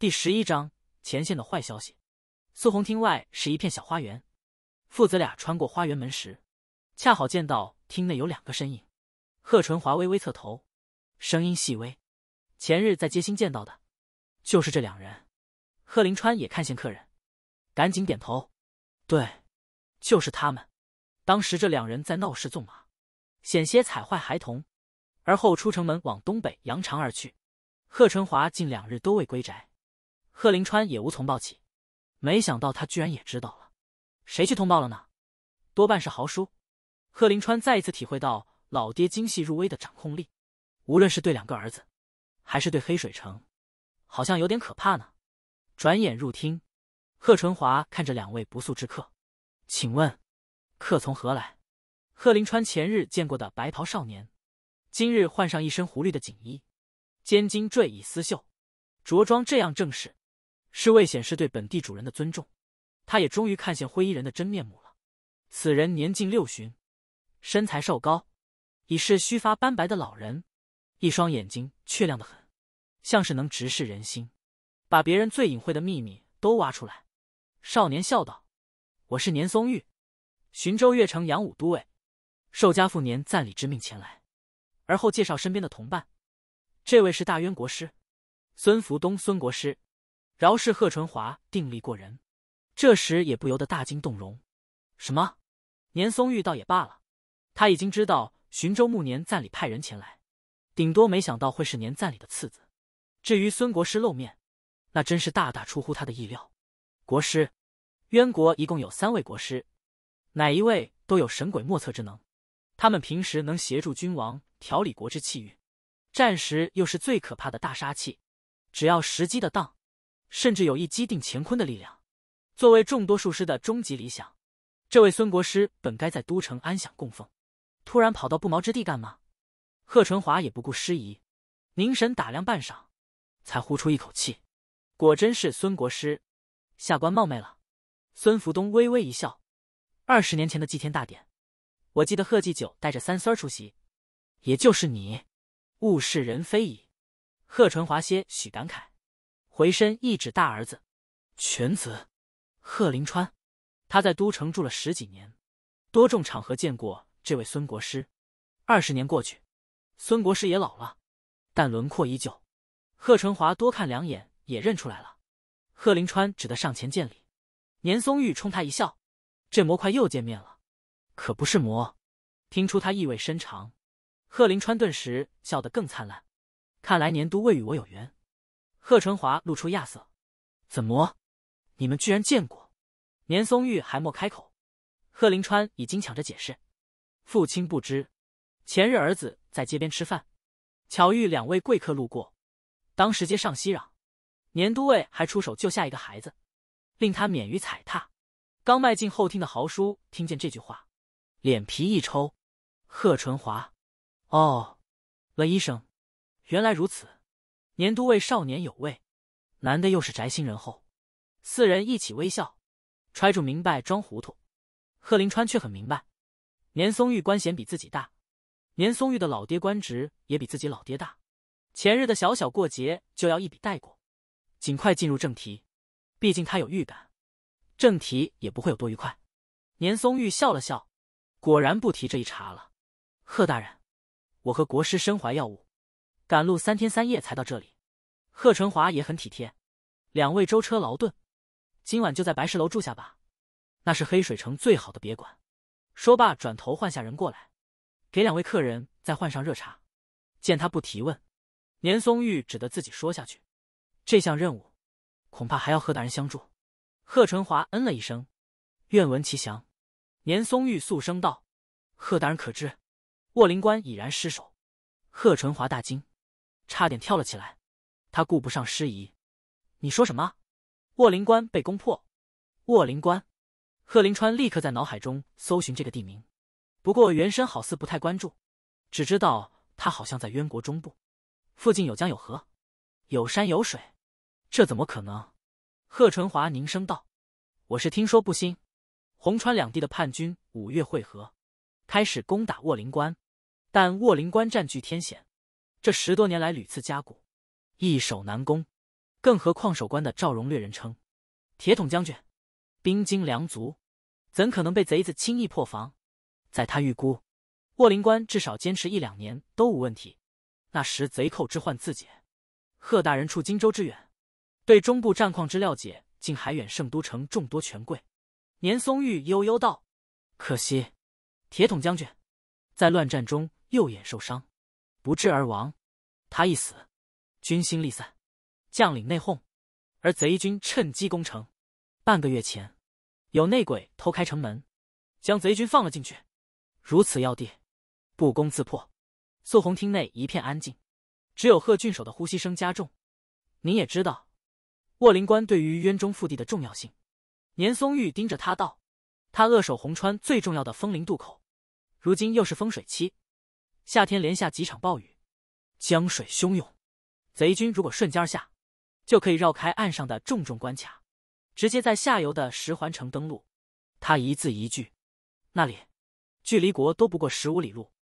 第十一章前线的坏消息。苏红厅外是一片小花园，父子俩穿过花园门时，恰好见到厅内有两个身影。贺春华微微侧头，声音细微：“前日在街心见到的，就是这两人。”贺林川也看见客人，赶紧点头：“对，就是他们。当时这两人在闹市纵马，险些踩坏孩童，而后出城门往东北扬长而去。”贺春华近两日都未归宅。贺林川也无从报起，没想到他居然也知道了，谁去通报了呢？多半是豪叔。贺林川再一次体会到老爹精细入微的掌控力，无论是对两个儿子，还是对黑水城，好像有点可怕呢。转眼入厅，贺春华看着两位不速之客，请问客从何来？贺林川前日见过的白袍少年，今日换上一身狐绿的锦衣，肩巾坠以丝绣，着装这样正式。是为显示对本地主人的尊重，他也终于看见灰衣人的真面目了。此人年近六旬，身材瘦高，已是须发斑白的老人，一双眼睛却亮得很，像是能直视人心，把别人最隐晦的秘密都挖出来。少年笑道：“我是年松玉，寻州越城杨武都尉，受家父年赞礼之命前来。”而后介绍身边的同伴：“这位是大渊国师孙福东，孙国师。”饶氏贺春华定力过人，这时也不由得大惊动容。什么？年松玉倒也罢了，他已经知道寻州暮年赞礼派人前来，顶多没想到会是年赞礼的次子。至于孙国师露面，那真是大大出乎他的意料。国师，渊国一共有三位国师，哪一位都有神鬼莫测之能。他们平时能协助君王调理国之气运，战时又是最可怕的大杀器。只要时机的当。甚至有一击定乾坤的力量，作为众多术师的终极理想，这位孙国师本该在都城安享供奉，突然跑到不毛之地干嘛？贺纯华也不顾失仪，凝神打量半晌，才呼出一口气，果真是孙国师，下官冒昧了。孙福东微微一笑，二十年前的祭天大典，我记得贺继酒带着三孙儿出席，也就是你。物是人非矣，贺纯华些许感慨。回身一指大儿子，全子，贺林川，他在都城住了十几年，多种场合见过这位孙国师。二十年过去，孙国师也老了，但轮廓依旧。贺春华多看两眼也认出来了。贺林川只得上前见礼。年松玉冲他一笑：“这魔块又见面了，可不是魔。”听出他意味深长，贺林川顿时笑得更灿烂。看来年都未与我有缘。贺春华露出亚色，怎么？你们居然见过？年松玉还莫开口，贺林川已经抢着解释：“父亲不知，前日儿子在街边吃饭，巧遇两位贵客路过，当时街上熙攘，年都尉还出手救下一个孩子，令他免于踩踏。”刚迈进后厅的豪叔听见这句话，脸皮一抽：“贺春华，哦，了医生，原来如此。”年都尉少年有位，男的又是宅心仁厚，四人一起微笑，揣着明白装糊涂。贺林川却很明白，年松玉官衔比自己大，年松玉的老爹官职也比自己老爹大。前日的小小过节就要一笔带过，尽快进入正题。毕竟他有预感，正题也不会有多愉快。年松玉笑了笑，果然不提这一茬了。贺大人，我和国师身怀要务，赶路三天三夜才到这里。贺春华也很体贴，两位舟车劳顿，今晚就在白石楼住下吧，那是黑水城最好的别馆。说罢，转头换下人过来，给两位客人再换上热茶。见他不提问，年松玉只得自己说下去。这项任务，恐怕还要贺大人相助。贺春华嗯了一声，愿闻其详。年松玉肃声道：“贺大人可知，卧灵官已然失守？”贺春华大惊，差点跳了起来。他顾不上失仪，你说什么？卧灵关被攻破。卧灵关，贺林川立刻在脑海中搜寻这个地名。不过原身好似不太关注，只知道他好像在渊国中部，附近有江有河，有山有水。这怎么可能？贺春华凝声道：“我是听说不新，洪川两地的叛军五月会合，开始攻打卧灵关。但卧灵关占据天险，这十多年来屡次加固。”易守难攻，更何况守关的赵荣略人称“铁桶将军”，兵精粮足，怎可能被贼子轻易破防？在他预估，卧灵关至少坚持一两年都无问题。那时贼寇之患自解。贺大人处荆州之远，对中部战况之了解，竟还远胜都城众多权贵。年松玉悠悠道：“可惜，铁桶将军在乱战中右眼受伤，不治而亡。他一死。”军心力散，将领内讧，而贼军趁机攻城。半个月前，有内鬼偷开城门，将贼军放了进去。如此要地，不攻自破。肃红厅内一片安静，只有贺郡守的呼吸声加重。您也知道，卧灵关对于渊中腹地的重要性。年松玉盯着他道：“他扼守红川最重要的风陵渡口，如今又是风水期，夏天连下几场暴雨，江水汹涌。”贼军如果瞬间下，就可以绕开岸上的重重关卡，直接在下游的十环城登陆。他一字一句：“那里距离国都不过十五里路，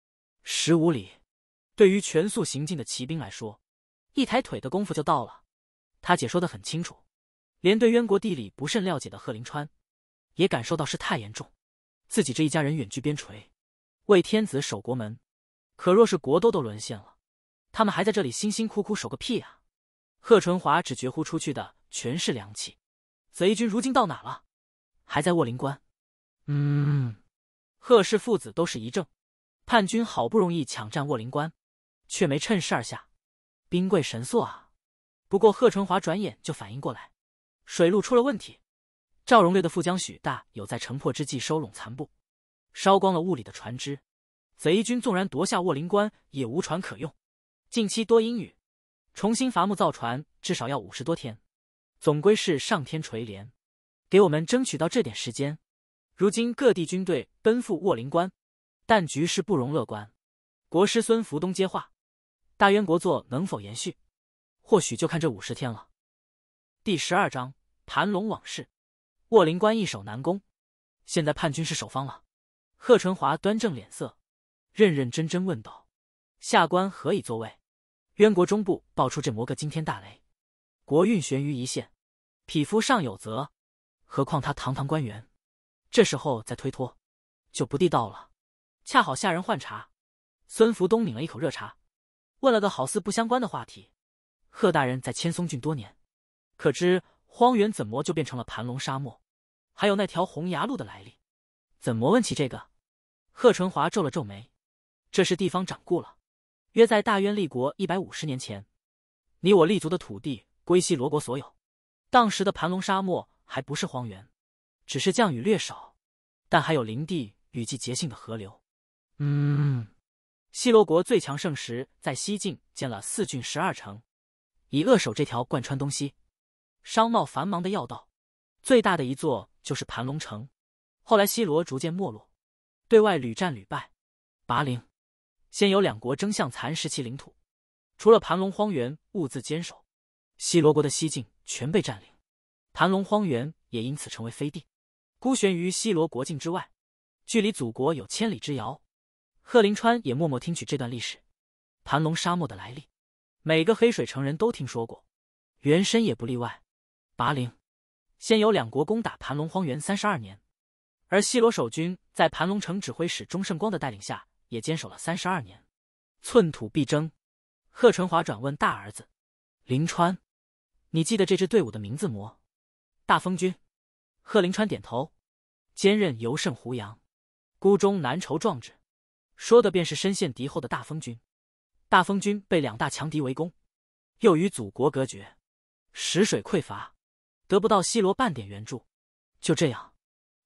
十五里，对于全速行进的骑兵来说，一抬腿的功夫就到了。”他解说的很清楚，连对渊国地理不甚了解的贺林川，也感受到事态严重。自己这一家人远居边陲，为天子守国门，可若是国都都沦陷了。他们还在这里辛辛苦苦守个屁啊！贺春华只觉呼出去的全是凉气。贼军如今到哪了？还在卧灵关。嗯，贺氏父子都是一怔。叛军好不容易抢占卧灵关，却没趁势而下，兵贵神速啊！不过贺春华转眼就反应过来，水路出了问题。赵荣略的副将许大有在城破之际收拢残部，烧光了雾里的船只。贼军纵然夺下卧灵关，也无船可用。近期多阴雨，重新伐木造船至少要五十多天，总归是上天垂怜，给我们争取到这点时间。如今各地军队奔赴卧灵关，但局势不容乐观。国师孙福东接话：“大渊国祚能否延续，或许就看这五十天了。”第十二章盘龙往事。卧灵关易守难攻，现在叛军是守方了。贺春华端正脸色，认认真真问道。下官何以坐位？渊国中部爆出这魔个惊天大雷，国运悬于一线，匹夫尚有责，何况他堂堂官员，这时候再推脱，就不地道了。恰好下人换茶，孙福东抿了一口热茶，问了个好似不相关的话题：贺大人在千松郡多年，可知荒原怎么就变成了盘龙沙漠？还有那条红崖路的来历？怎么问起这个？贺春华皱了皱眉，这是地方掌故了。约在大渊立国一百五十年前，你我立足的土地归西罗国所有。当时的盘龙沙漠还不是荒原，只是降雨略少，但还有林地与季节性的河流。嗯，西罗国最强盛时，在西境建了四郡十二城，以扼守这条贯穿东西、商贸繁忙的要道。最大的一座就是盘龙城。后来西罗逐渐没落，对外屡战屡败，拔陵。先有两国争相蚕食其领土，除了盘龙荒原兀自坚守，西罗国的西境全被占领，盘龙荒原也因此成为飞地，孤悬于西罗国境之外，距离祖国有千里之遥。贺林川也默默听取这段历史，盘龙沙漠的来历，每个黑水城人都听说过，原身也不例外。拔陵，先有两国攻打盘龙荒原三十二年，而西罗守军在盘龙城指挥使钟胜光的带领下。也坚守了三十二年，寸土必争。贺春华转问大儿子林川：“你记得这支队伍的名字么？”大风军。”贺林川点头。“坚韧犹胜胡杨，孤忠难酬壮志。”说的便是身陷敌后的大风军。大风军被两大强敌围攻，又与祖国隔绝，食水匮乏，得不到西罗半点援助。就这样，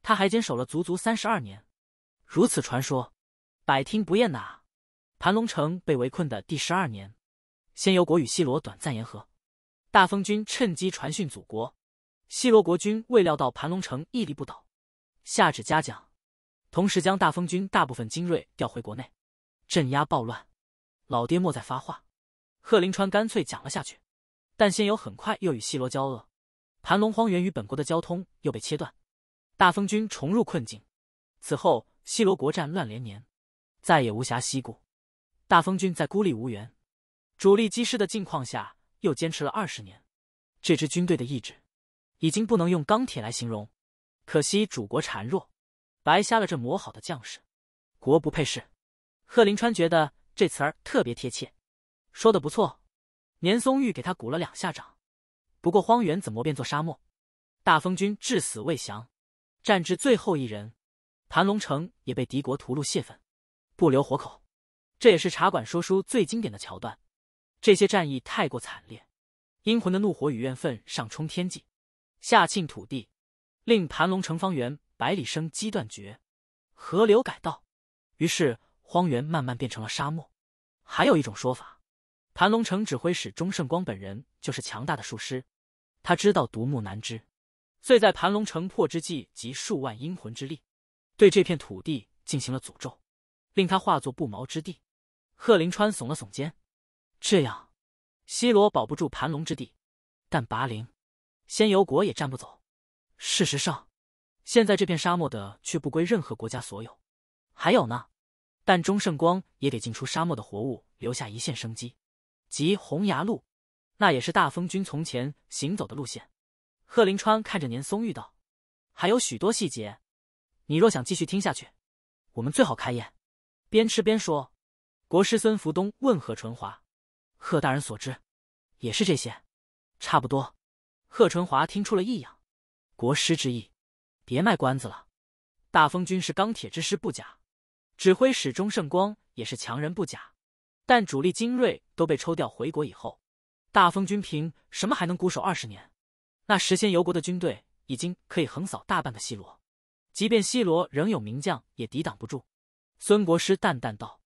他还坚守了足足三十二年。如此传说。百听不厌呐！盘龙城被围困的第十二年，先游国与西罗短暂言和，大风军趁机传讯祖国，西罗国军未料到盘龙城屹立不倒，下旨嘉奖，同时将大风军大部分精锐调回国内，镇压暴乱。老爹莫再发话，贺林川干脆讲了下去。但仙游很快又与西罗交恶，盘龙荒原与本国的交通又被切断，大风军重入困境。此后，西罗国战乱连年。再也无暇西顾，大风军在孤立无援、主力击师的境况下，又坚持了二十年。这支军队的意志，已经不能用钢铁来形容。可惜主国孱弱，白瞎了这磨好的将士。国不配世，贺林川觉得这词儿特别贴切。说的不错，年松玉给他鼓了两下掌。不过荒原怎么变作沙漠？大风军至死未降，战至最后一人，盘龙城也被敌国屠戮泄愤。不留活口，这也是茶馆说书最经典的桥段。这些战役太过惨烈，阴魂的怒火与怨愤上冲天际，下浸土地，令盘龙城方圆百里生机断绝，河流改道。于是，荒原慢慢变成了沙漠。还有一种说法，盘龙城指挥使钟胜光本人就是强大的术师，他知道独木难支，遂在盘龙城破之际集数万阴魂之力，对这片土地进行了诅咒。令他化作不毛之地，贺林川耸了耸肩。这样，西罗保不住盘龙之地，但拔陵、仙游国也占不走。事实上，现在这片沙漠的却不归任何国家所有。还有呢，但钟胜光也给进出沙漠的活物留下一线生机，即红崖路，那也是大风军从前行走的路线。贺林川看着年松玉道：“还有许多细节，你若想继续听下去，我们最好开宴。”边吃边说，国师孙福东问贺春华：“贺大人所知，也是这些，差不多。”贺春华听出了异样。国师之意，别卖关子了。大风军是钢铁之师不假，指挥使钟胜光也是强人不假，但主力精锐都被抽调回国以后，大风军凭什么还能孤守二十年？那十仙游国的军队已经可以横扫大半个西罗，即便西罗仍有名将，也抵挡不住。孙国师淡淡道：“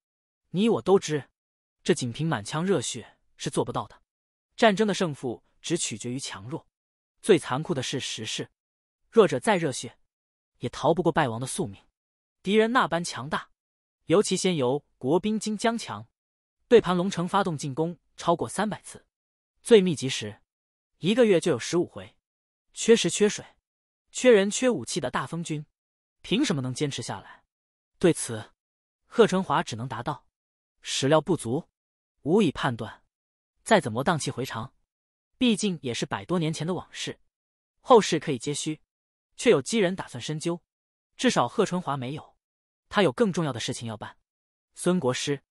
你我都知，这仅凭满腔热血是做不到的。战争的胜负只取决于强弱。最残酷的是实势。弱者再热血，也逃不过败亡的宿命。敌人那般强大，尤其先由国兵精将强，对盘龙城发动进攻超过三百次，最密集时，一个月就有十五回。缺食缺水，缺人缺武器的大风军，凭什么能坚持下来？对此。”贺春华只能答道：“史料不足，无以判断。再怎么荡气回肠，毕竟也是百多年前的往事，后事可以接虚，却有几人打算深究？至少贺春华没有，他有更重要的事情要办。孙国师，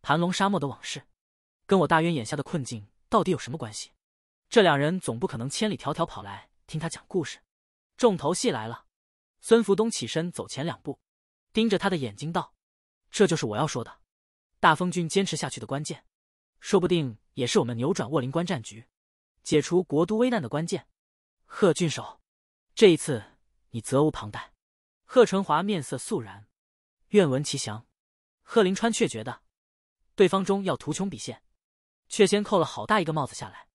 盘龙沙漠的往事，跟我大渊眼下的困境到底有什么关系？这两人总不可能千里迢迢跑来听他讲故事。重头戏来了，孙福东起身走前两步，盯着他的眼睛道。”这就是我要说的，大风军坚持下去的关键，说不定也是我们扭转卧林关战局、解除国都危难的关键。贺郡守，这一次你责无旁贷。贺春华面色肃然，愿闻其详。贺林川却觉得，对方中要图穷匕见，却先扣了好大一个帽子下来，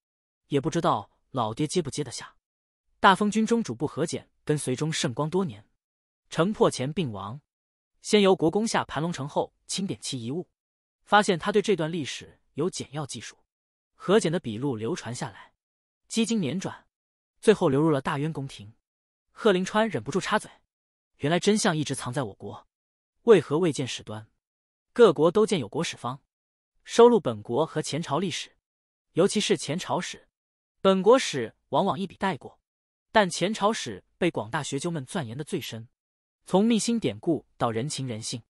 也不知道老爹接不接得下。大风军中主簿何简跟随中圣光多年，城破前病亡。先由国公下盘龙城后清点其遗物，发现他对这段历史有简要记述，何简的笔录流传下来，几经辗转，最后流入了大渊宫廷。贺林川忍不住插嘴：“原来真相一直藏在我国，为何未见始端？各国都建有国史方，收录本国和前朝历史，尤其是前朝史，本国史往往一笔带过，但前朝史被广大学究们钻研的最深。”从秘辛典故到人情人性，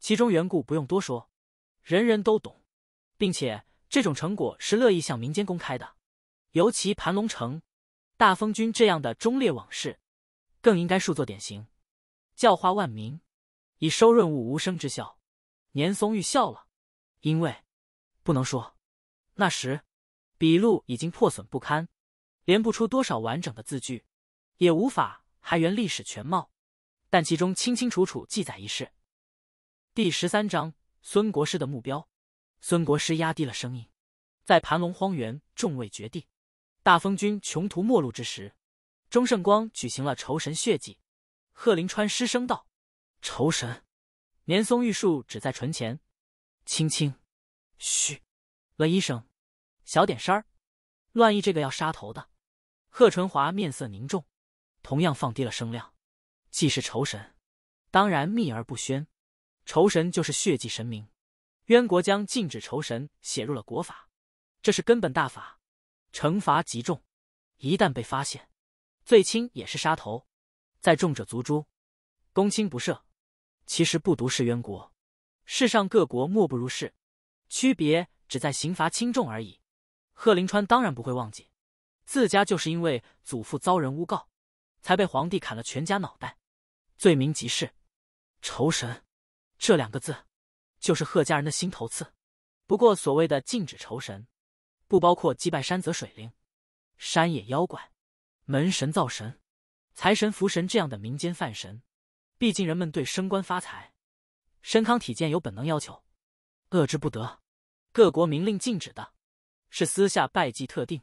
其中缘故不用多说，人人都懂，并且这种成果是乐意向民间公开的。尤其盘龙城、大风君这样的忠烈往事，更应该树作典型，教化万民，以收润物无声之效。年松玉笑了，因为不能说。那时，笔录已经破损不堪，连不出多少完整的字句，也无法还原历史全貌。但其中清清楚楚记载一事。第十三章孙国师的目标。孙国师压低了声音，在盘龙荒原众位绝地，大风军穷途末路之时，钟圣光举行了仇神血祭。贺林川失声道：“仇神！”年松玉树只在唇前轻轻嘘了一声，小点声儿。乱易这个要杀头的。贺春华面色凝重，同样放低了声量。既是仇神，当然秘而不宣。仇神就是血祭神明，渊国将禁止仇神写入了国法，这是根本大法，惩罚极重。一旦被发现，最轻也是杀头，再重者族诛，公卿不赦。其实不独是渊国，世上各国莫不如是，区别只在刑罚轻重而已。贺林川当然不会忘记，自家就是因为祖父遭人诬告，才被皇帝砍了全家脑袋。罪名即是“仇神”这两个字，就是贺家人的心头刺。不过，所谓的禁止仇神，不包括击败山泽水灵、山野妖怪、门神、灶神、财神、福神这样的民间犯神。毕竟人们对升官发财、身康体健有本能要求，遏制不得。各国明令禁止的，是私下拜祭特定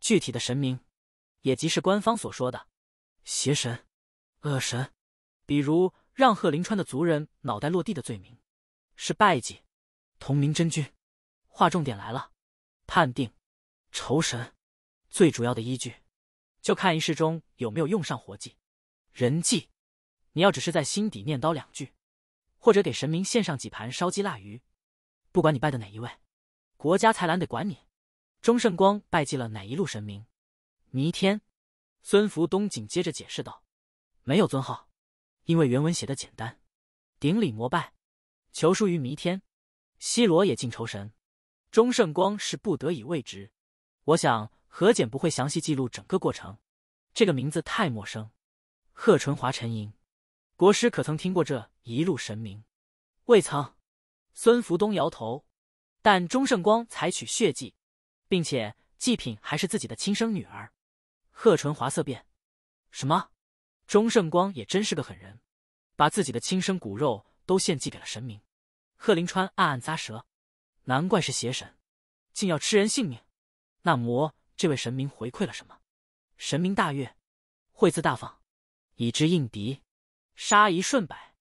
具体的神明，也即是官方所说的邪神、恶神。比如让贺林川的族人脑袋落地的罪名，是拜祭，同名真君。划重点来了，判定仇神，最主要的依据就看仪式中有没有用上活祭、人祭。你要只是在心底念叨两句，或者给神明献上几盘烧鸡腊鱼，不管你拜的哪一位，国家才懒得管你。钟圣光拜祭了哪一路神明？弥天。孙福东紧接着解释道：“没有尊号。”因为原文写的简单，顶礼膜拜，求书于弥天，西罗也敬仇神，钟圣光是不得已为之。我想何简不会详细记录整个过程。这个名字太陌生。贺纯华沉吟，国师可曾听过这一路神明？未曾。孙福东摇头，但钟圣光采取血祭，并且祭品还是自己的亲生女儿。贺纯华色变，什么？钟胜光也真是个狠人，把自己的亲生骨肉都献祭给了神明。贺林川暗暗咂舌，难怪是邪神，竟要吃人性命。那魔这位神明回馈了什么？神明大悦，惠赐大方，以之应敌，杀一顺百。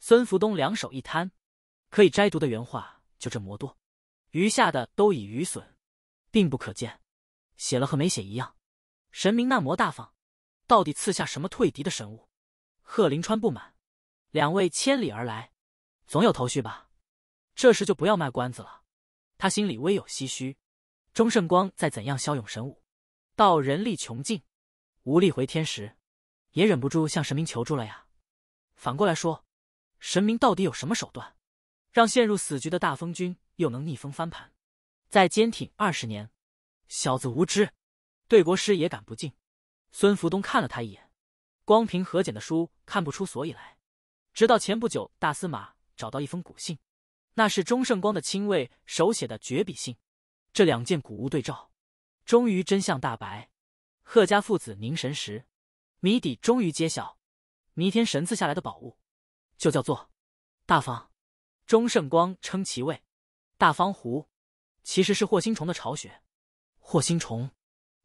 孙福东两手一摊，可以摘读的原话就这魔多，余下的都以余损，并不可见，写了和没写一样。神明那魔大方。到底赐下什么退敌的神物？贺林川不满。两位千里而来，总有头绪吧？这事就不要卖关子了。他心里微有唏嘘。钟胜光再怎样骁勇神武，到人力穷尽、无力回天时，也忍不住向神明求助了呀。反过来说，神明到底有什么手段，让陷入死局的大风军又能逆风翻盘？再坚挺二十年，小子无知，对国师也敢不敬。孙福东看了他一眼，光凭何简的书看不出所以来，直到前不久大司马找到一封古信，那是钟圣光的亲卫手写的绝笔信。这两件古物对照，终于真相大白。贺家父子凝神时，谜底终于揭晓。弥天神赐下来的宝物，就叫做“大方”。钟圣光称其为“大方壶，其实是霍星虫的巢穴。霍星虫，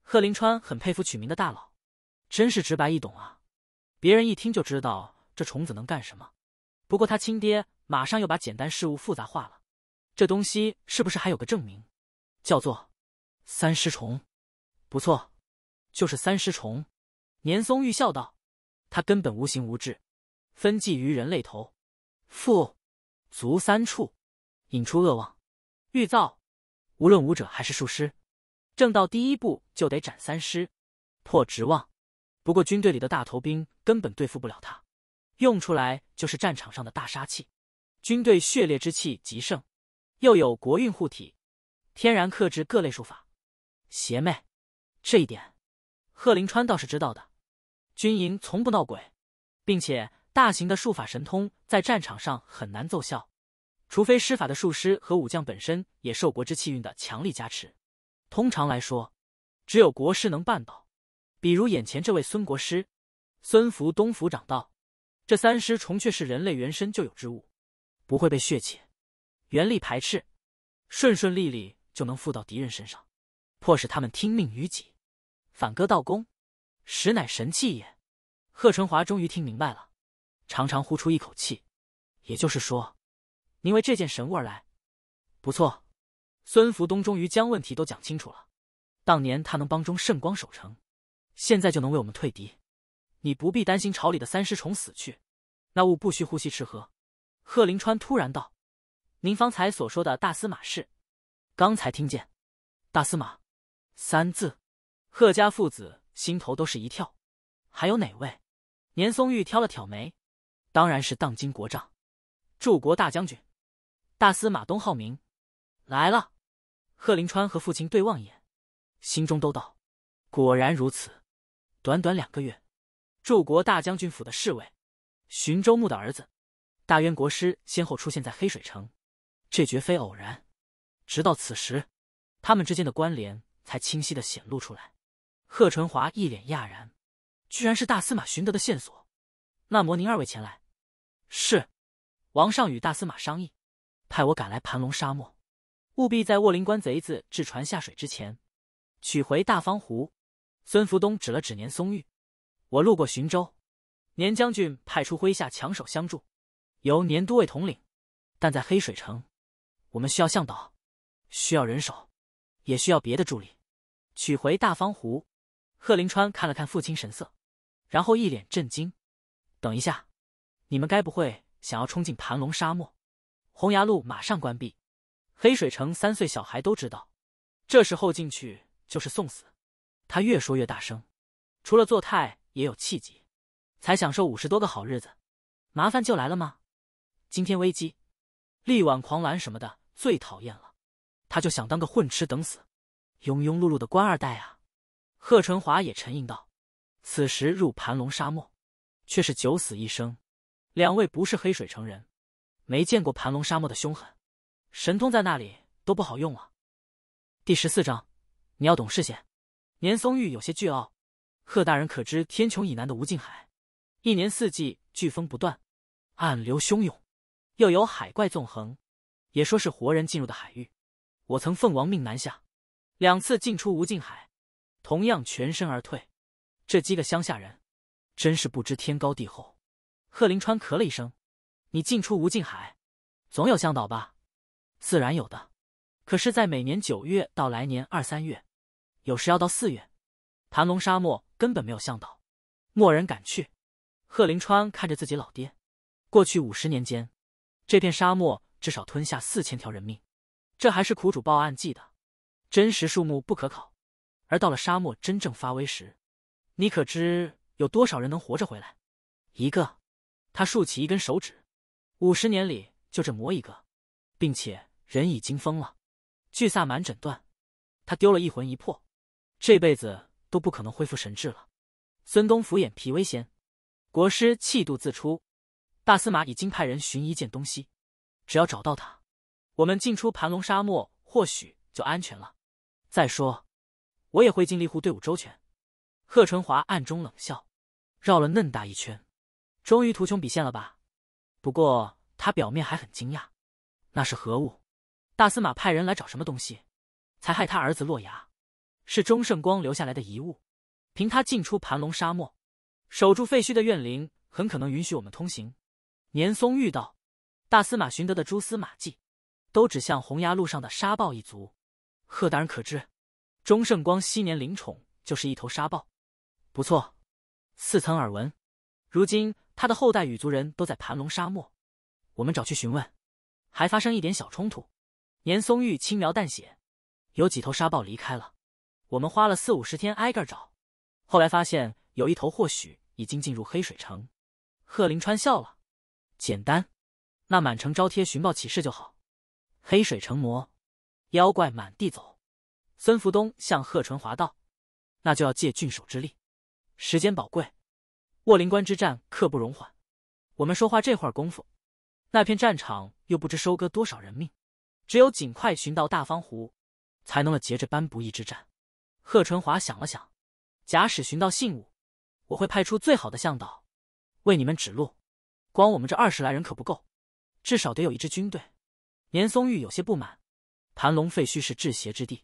贺林川很佩服取名的大佬。真是直白易懂啊，别人一听就知道这虫子能干什么。不过他亲爹马上又把简单事物复杂化了，这东西是不是还有个证明？叫做三尸虫？不错，就是三尸虫。年松玉笑道：“它根本无形无质，分寄于人类头、腹、足三处，引出恶妄、欲造。无论武者还是术师，正道第一步就得斩三尸，破执妄。”不过军队里的大头兵根本对付不了他，用出来就是战场上的大杀器。军队血烈之气极盛，又有国运护体，天然克制各类术法、邪魅。这一点，贺林川倒是知道的。军营从不闹鬼，并且大型的术法神通在战场上很难奏效，除非施法的术师和武将本身也受国之气运的强力加持。通常来说，只有国师能办到。比如眼前这位孙国师，孙福东府长道，这三尸虫却是人类原身就有之物，不会被血气、原力排斥，顺顺利利就能附到敌人身上，迫使他们听命于己，反戈道功，实乃神器也。贺春华终于听明白了，长长呼出一口气。也就是说，您为这件神物而来？不错。孙福东终于将问题都讲清楚了。当年他能帮中圣光守城。现在就能为我们退敌，你不必担心朝里的三尸虫死去，那物不需呼吸吃喝。贺林川突然道：“您方才所说的大司马是？刚才听见，大司马三字，贺家父子心头都是一跳。还有哪位？”年松玉挑了挑眉：“当然是当今国丈，柱国大将军，大司马东浩明来了。”贺林川和父亲对望一眼，心中都道：“果然如此。”短短两个月，驻国大将军府的侍卫，寻州牧的儿子，大渊国师先后出现在黑水城，这绝非偶然。直到此时，他们之间的关联才清晰的显露出来。贺春华一脸讶然，居然是大司马寻得的线索。那么您二位前来，是王上与大司马商议，派我赶来盘龙沙漠，务必在卧灵关贼子置船下水之前，取回大方湖。孙福东指了指年松玉，我路过寻州，年将军派出麾下强手相助，由年都尉统领。但在黑水城，我们需要向导，需要人手，也需要别的助力。取回大方湖，贺林川看了看父亲神色，然后一脸震惊。等一下，你们该不会想要冲进盘龙沙漠？红崖路马上关闭，黑水城三岁小孩都知道，这时候进去就是送死。他越说越大声，除了做态，也有气急，才享受五十多个好日子，麻烦就来了吗？今天危机，力挽狂澜什么的最讨厌了，他就想当个混吃等死、庸庸碌碌的官二代啊。贺春华也沉吟道：“此时入盘龙沙漠，却是九死一生。两位不是黑水城人，没见过盘龙沙漠的凶狠，神通在那里都不好用了。”第十四章，你要懂事些。年松玉有些倨傲，贺大人可知天穹以南的无尽海？一年四季飓风不断，暗流汹涌，又有海怪纵横，也说是活人进入的海域。我曾奉王命南下，两次进出无尽海，同样全身而退。这几个乡下人真是不知天高地厚。贺林川咳了一声：“你进出无尽海，总有向导吧？自然有的。可是，在每年九月到来年二三月。”有时要到四月，盘龙沙漠根本没有向导，没人敢去。贺林川看着自己老爹，过去五十年间，这片沙漠至少吞下四千条人命，这还是苦主报案记的，真实数目不可考。而到了沙漠真正发威时，你可知有多少人能活着回来？一个，他竖起一根手指，五十年里就这么一个，并且人已经疯了。巨萨满诊断，他丢了一魂一魄。这辈子都不可能恢复神智了。孙东甫眼皮微掀，国师气度自出，大司马已经派人寻一件东西，只要找到他，我们进出盘龙沙漠或许就安全了。再说，我也会尽力护队伍周全。贺春华暗中冷笑，绕了嫩大一圈，终于图穷匕现了吧？不过他表面还很惊讶，那是何物？大司马派人来找什么东西，才害他儿子落崖？是钟圣光留下来的遗物，凭他进出盘龙沙漠，守住废墟的怨灵很可能允许我们通行。年松玉道，大司马寻得的蛛丝马迹，都指向洪崖路上的沙暴一族。贺大人可知，钟圣光昔年灵宠就是一头沙暴。不错，似曾耳闻。如今他的后代羽族人都在盘龙沙漠，我们找去询问，还发生一点小冲突。年松玉轻描淡写，有几头沙暴离开了。我们花了四五十天挨个找，后来发现有一头或许已经进入黑水城。贺林川笑了，简单，那满城招贴寻报启事就好。黑水成魔，妖怪满地走。孙福东向贺淳华道：“那就要借郡守之力。时间宝贵，卧灵关之战刻不容缓。我们说话这会儿功夫，那片战场又不知收割多少人命，只有尽快寻到大方湖，才能了结这般不义之战。”贺春华想了想，假使寻到信物，我会派出最好的向导，为你们指路。光我们这二十来人可不够，至少得有一支军队。年松玉有些不满。盘龙废墟是治邪之地，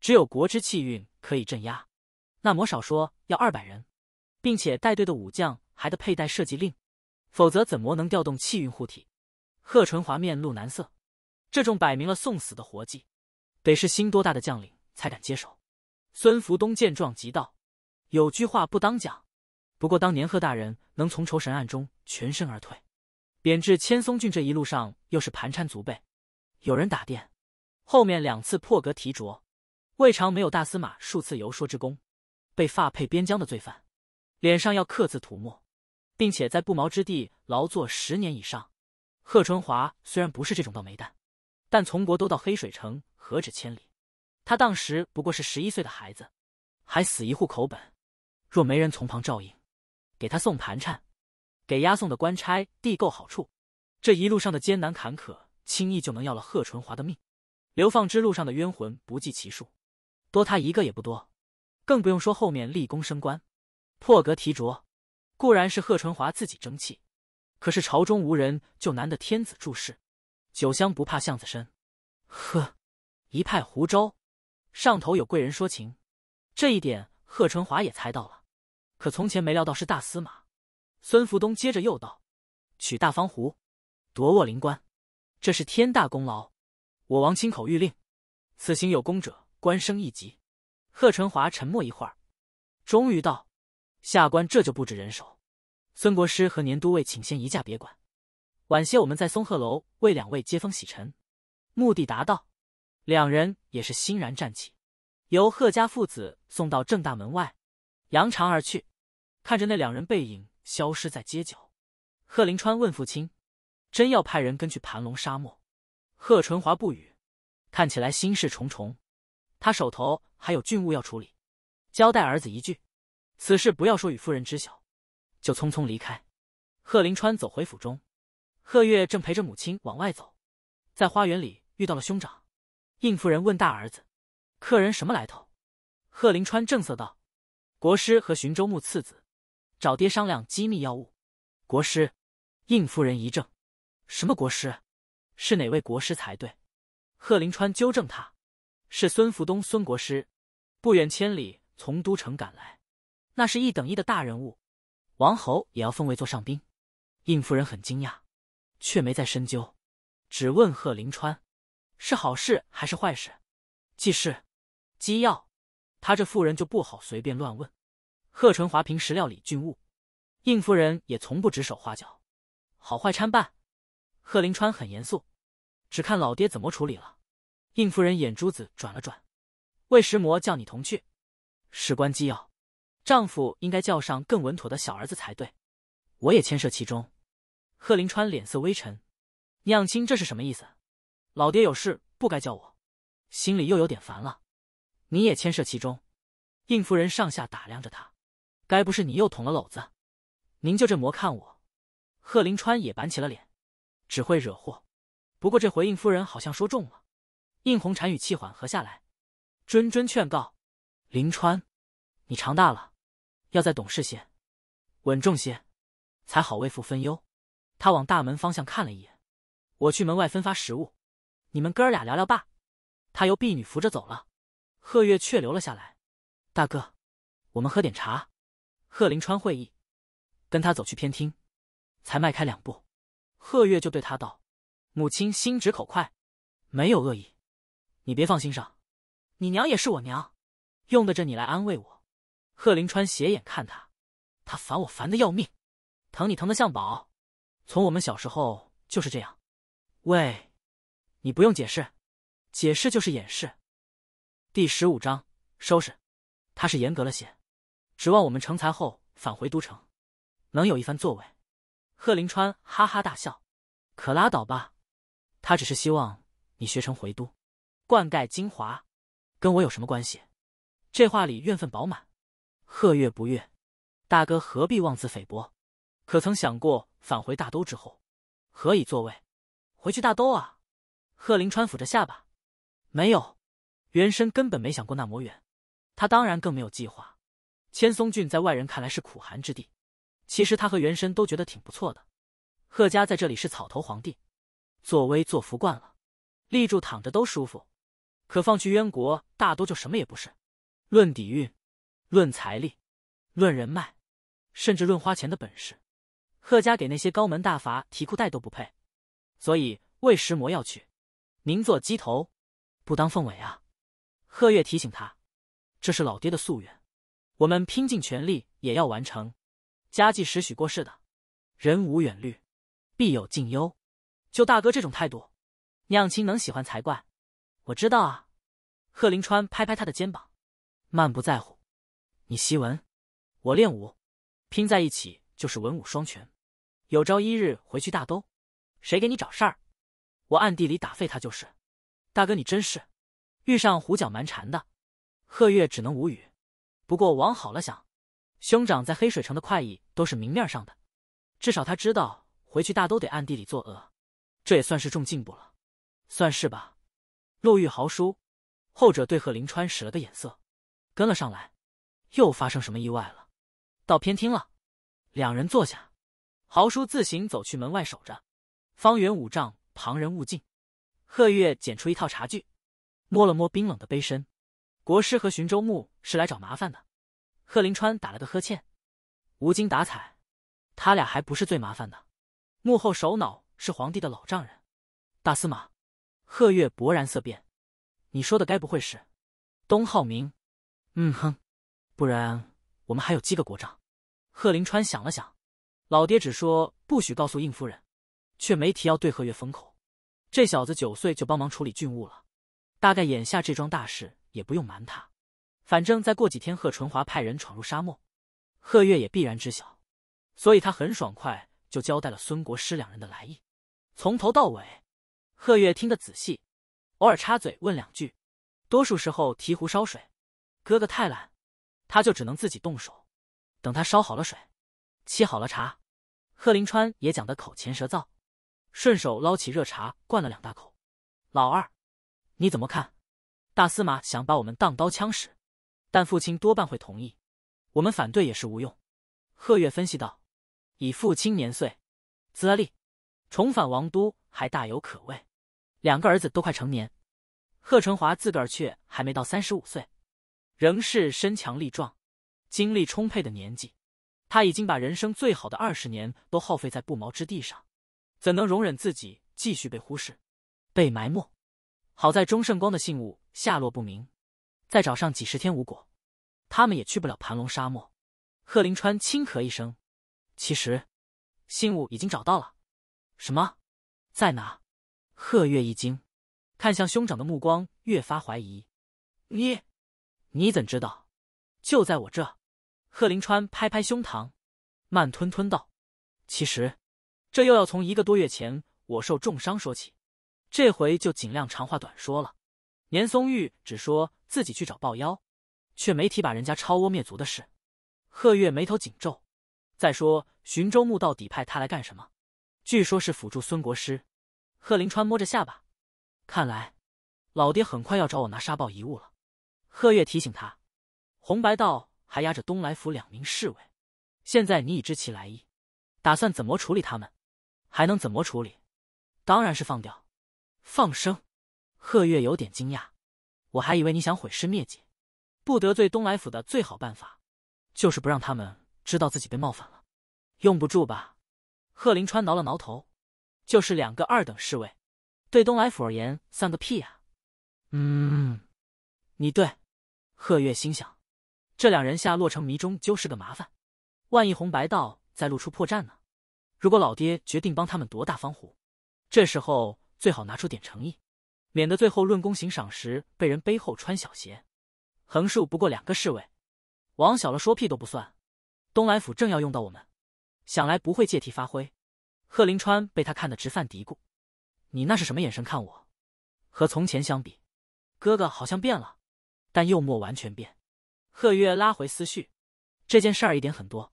只有国之气运可以镇压。那魔少说要二百人，并且带队的武将还得佩戴设计令，否则怎么能调动气运护体？贺春华面露难色。这种摆明了送死的活计，得是心多大的将领才敢接手。孙福东见状急道：“有句话不当讲，不过当年贺大人能从仇神案中全身而退，贬至千松郡，这一路上又是盘缠足备。有人打电，后面两次破格提擢，未尝没有大司马数次游说之功。被发配边疆的罪犯，脸上要刻字涂墨，并且在不毛之地劳作十年以上。贺春华虽然不是这种倒霉蛋，但从国都到黑水城，何止千里。”他当时不过是十一岁的孩子，还死一户口本，若没人从旁照应，给他送盘缠，给押送的官差递够好处，这一路上的艰难坎坷，轻易就能要了贺春华的命。流放之路上的冤魂不计其数，多他一个也不多，更不用说后面立功升官，破格提擢，固然是贺春华自己争气，可是朝中无人就难得天子注视。酒香不怕巷子深，呵，一派胡诌。上头有贵人说情，这一点贺春华也猜到了，可从前没料到是大司马孙福东。接着又道：“取大方湖，夺卧灵关，这是天大功劳。我王亲口谕令，此行有功者官升一级。”贺春华沉默一会儿，终于道：“下官这就布置人手。孙国师和年都尉，请先移驾别馆，晚些我们在松鹤楼为两位接风洗尘，目的达到。”两人也是欣然站起，由贺家父子送到正大门外，扬长而去。看着那两人背影消失在街角，贺林川问父亲：“真要派人跟去盘龙沙漠？”贺春华不语，看起来心事重重。他手头还有军务要处理，交代儿子一句：“此事不要说与夫人知晓。”就匆匆离开。贺林川走回府中，贺月正陪着母亲往外走，在花园里遇到了兄长。应夫人问大儿子：“客人什么来头？”贺林川正色道：“国师和寻州牧次子，找爹商量机密要务。”国师，应夫人一怔：“什么国师？是哪位国师才对？”贺林川纠正他：“是孙福东，孙国师，不远千里从都城赶来，那是一等一的大人物，王侯也要奉为座上宾。”应夫人很惊讶，却没再深究，只问贺林川。是好事还是坏事？既是机要，他这妇人就不好随便乱问。贺春华平时料理俊物，应夫人也从不指手画脚，好坏参半。贺林川很严肃，只看老爹怎么处理了。应夫人眼珠子转了转，魏石魔叫你同去，事关机要，丈夫应该叫上更稳妥的小儿子才对。我也牵涉其中。贺林川脸色微沉，娘亲这是什么意思？老爹有事不该叫我，心里又有点烦了。你也牵涉其中。应夫人上下打量着他，该不是你又捅了篓子？您就这么看我？贺林川也板起了脸，只会惹祸。不过这回应夫人好像说中了。应红婵语气缓和下来，谆谆劝告林川：“你长大了，要再懂事些，稳重些，才好为父分忧。”他往大门方向看了一眼，我去门外分发食物。你们哥俩聊聊吧。”他由婢女扶着走了，贺月却留了下来。大哥，我们喝点茶。贺林川会意，跟他走去偏厅，才迈开两步，贺月就对他道：“母亲心直口快，没有恶意，你别放心上。你娘也是我娘，用得着你来安慰我。”贺林川斜眼看他，他烦我烦得要命，疼你疼得像宝，从我们小时候就是这样。喂。你不用解释，解释就是掩饰。第十五章收拾，他是严格了些，指望我们成才后返回都城，能有一番作为。贺林川哈哈大笑，可拉倒吧，他只是希望你学成回都，灌溉精华，跟我有什么关系？这话里怨愤饱满。贺月不悦，大哥何必妄自菲薄？可曾想过返回大都之后，何以作为？回去大都啊。贺林川抚着下巴，没有，原身根本没想过那么远，他当然更没有计划。千松郡在外人看来是苦寒之地，其实他和原身都觉得挺不错的。贺家在这里是草头皇帝，作威作福惯了，立柱躺着都舒服。可放去渊国，大多就什么也不是。论底蕴，论财力，论人脉，甚至论花钱的本事，贺家给那些高门大阀提裤带都不配。所以魏石魔要去。宁做鸡头，不当凤尾啊！贺月提醒他，这是老爹的夙愿，我们拼尽全力也要完成。家计时许过世的，人无远虑，必有近忧。就大哥这种态度，娘亲能喜欢才怪。我知道啊，贺林川拍拍他的肩膀，漫不在乎。你习文，我练武，拼在一起就是文武双全。有朝一日回去大都，谁给你找事儿？我暗地里打废他就是，大哥你真是，遇上胡搅蛮缠的，贺月只能无语。不过往好了想，兄长在黑水城的快意都是明面上的，至少他知道回去大都得暗地里作恶，这也算是重进步了，算是吧。陆玉豪叔，后者对贺林川使了个眼色，跟了上来。又发生什么意外了？到偏厅了。两人坐下，豪叔自行走去门外守着，方圆五丈。旁人勿近。贺月捡出一套茶具，摸了摸冰冷的杯身。国师和寻州牧是来找麻烦的。贺林川打了个呵欠，无精打采。他俩还不是最麻烦的，幕后首脑是皇帝的老丈人，大司马。贺月勃然色变。你说的该不会是东浩明？嗯哼，不然我们还有几个国丈？贺林川想了想，老爹只说不许告诉应夫人。却没提要对贺月封口。这小子九岁就帮忙处理军务了，大概眼下这桩大事也不用瞒他。反正再过几天贺纯华派人闯入沙漠，贺月也必然知晓，所以他很爽快就交代了孙国师两人的来意，从头到尾。贺月听得仔细，偶尔插嘴问两句，多数时候提壶烧水。哥哥太懒，他就只能自己动手。等他烧好了水，沏好了茶，贺林川也讲得口干舌燥。顺手捞起热茶，灌了两大口。老二，你怎么看？大司马想把我们当刀枪使，但父亲多半会同意。我们反对也是无用。贺月分析道：“以父亲年岁、资历，重返王都还大有可为。两个儿子都快成年，贺成华自个儿却还没到三十五岁，仍是身强力壮、精力充沛的年纪。他已经把人生最好的二十年都耗费在不毛之地上。”怎能容忍自己继续被忽视、被埋没？好在钟胜光的信物下落不明，再找上几十天无果，他们也去不了盘龙沙漠。贺林川轻咳一声，其实，信物已经找到了。什么？在哪？贺月一惊，看向兄长的目光越发怀疑。你，你怎知道？就在我这。贺林川拍拍胸膛，慢吞吞道：“其实。”这又要从一个多月前我受重伤说起，这回就尽量长话短说了。年松玉只说自己去找豹妖，却没提把人家抄窝灭族的事。贺月眉头紧皱。再说寻州牧到底派他来干什么？据说是辅助孙国师。贺林川摸着下巴，看来老爹很快要找我拿沙暴遗物了。贺月提醒他，红白道还压着东来府两名侍卫，现在你已知其来意，打算怎么处理他们？还能怎么处理？当然是放掉，放生。贺月有点惊讶，我还以为你想毁尸灭迹。不得罪东来府的最好办法，就是不让他们知道自己被冒犯了。用不住吧？贺林川挠了挠头，就是两个二等侍卫，对东来府而言算个屁呀。嗯，你对。贺月心想，这两人下洛城迷中究是个麻烦，万一红白道再露出破绽呢？如果老爹决定帮他们夺大方壶，这时候最好拿出点诚意，免得最后论功行赏时被人背后穿小鞋。横竖不过两个侍卫，往小了说屁都不算。东来府正要用到我们，想来不会借题发挥。贺林川被他看得直犯嘀咕，你那是什么眼神看我？和从前相比，哥哥好像变了，但又没完全变。贺月拉回思绪，这件事儿一点很多。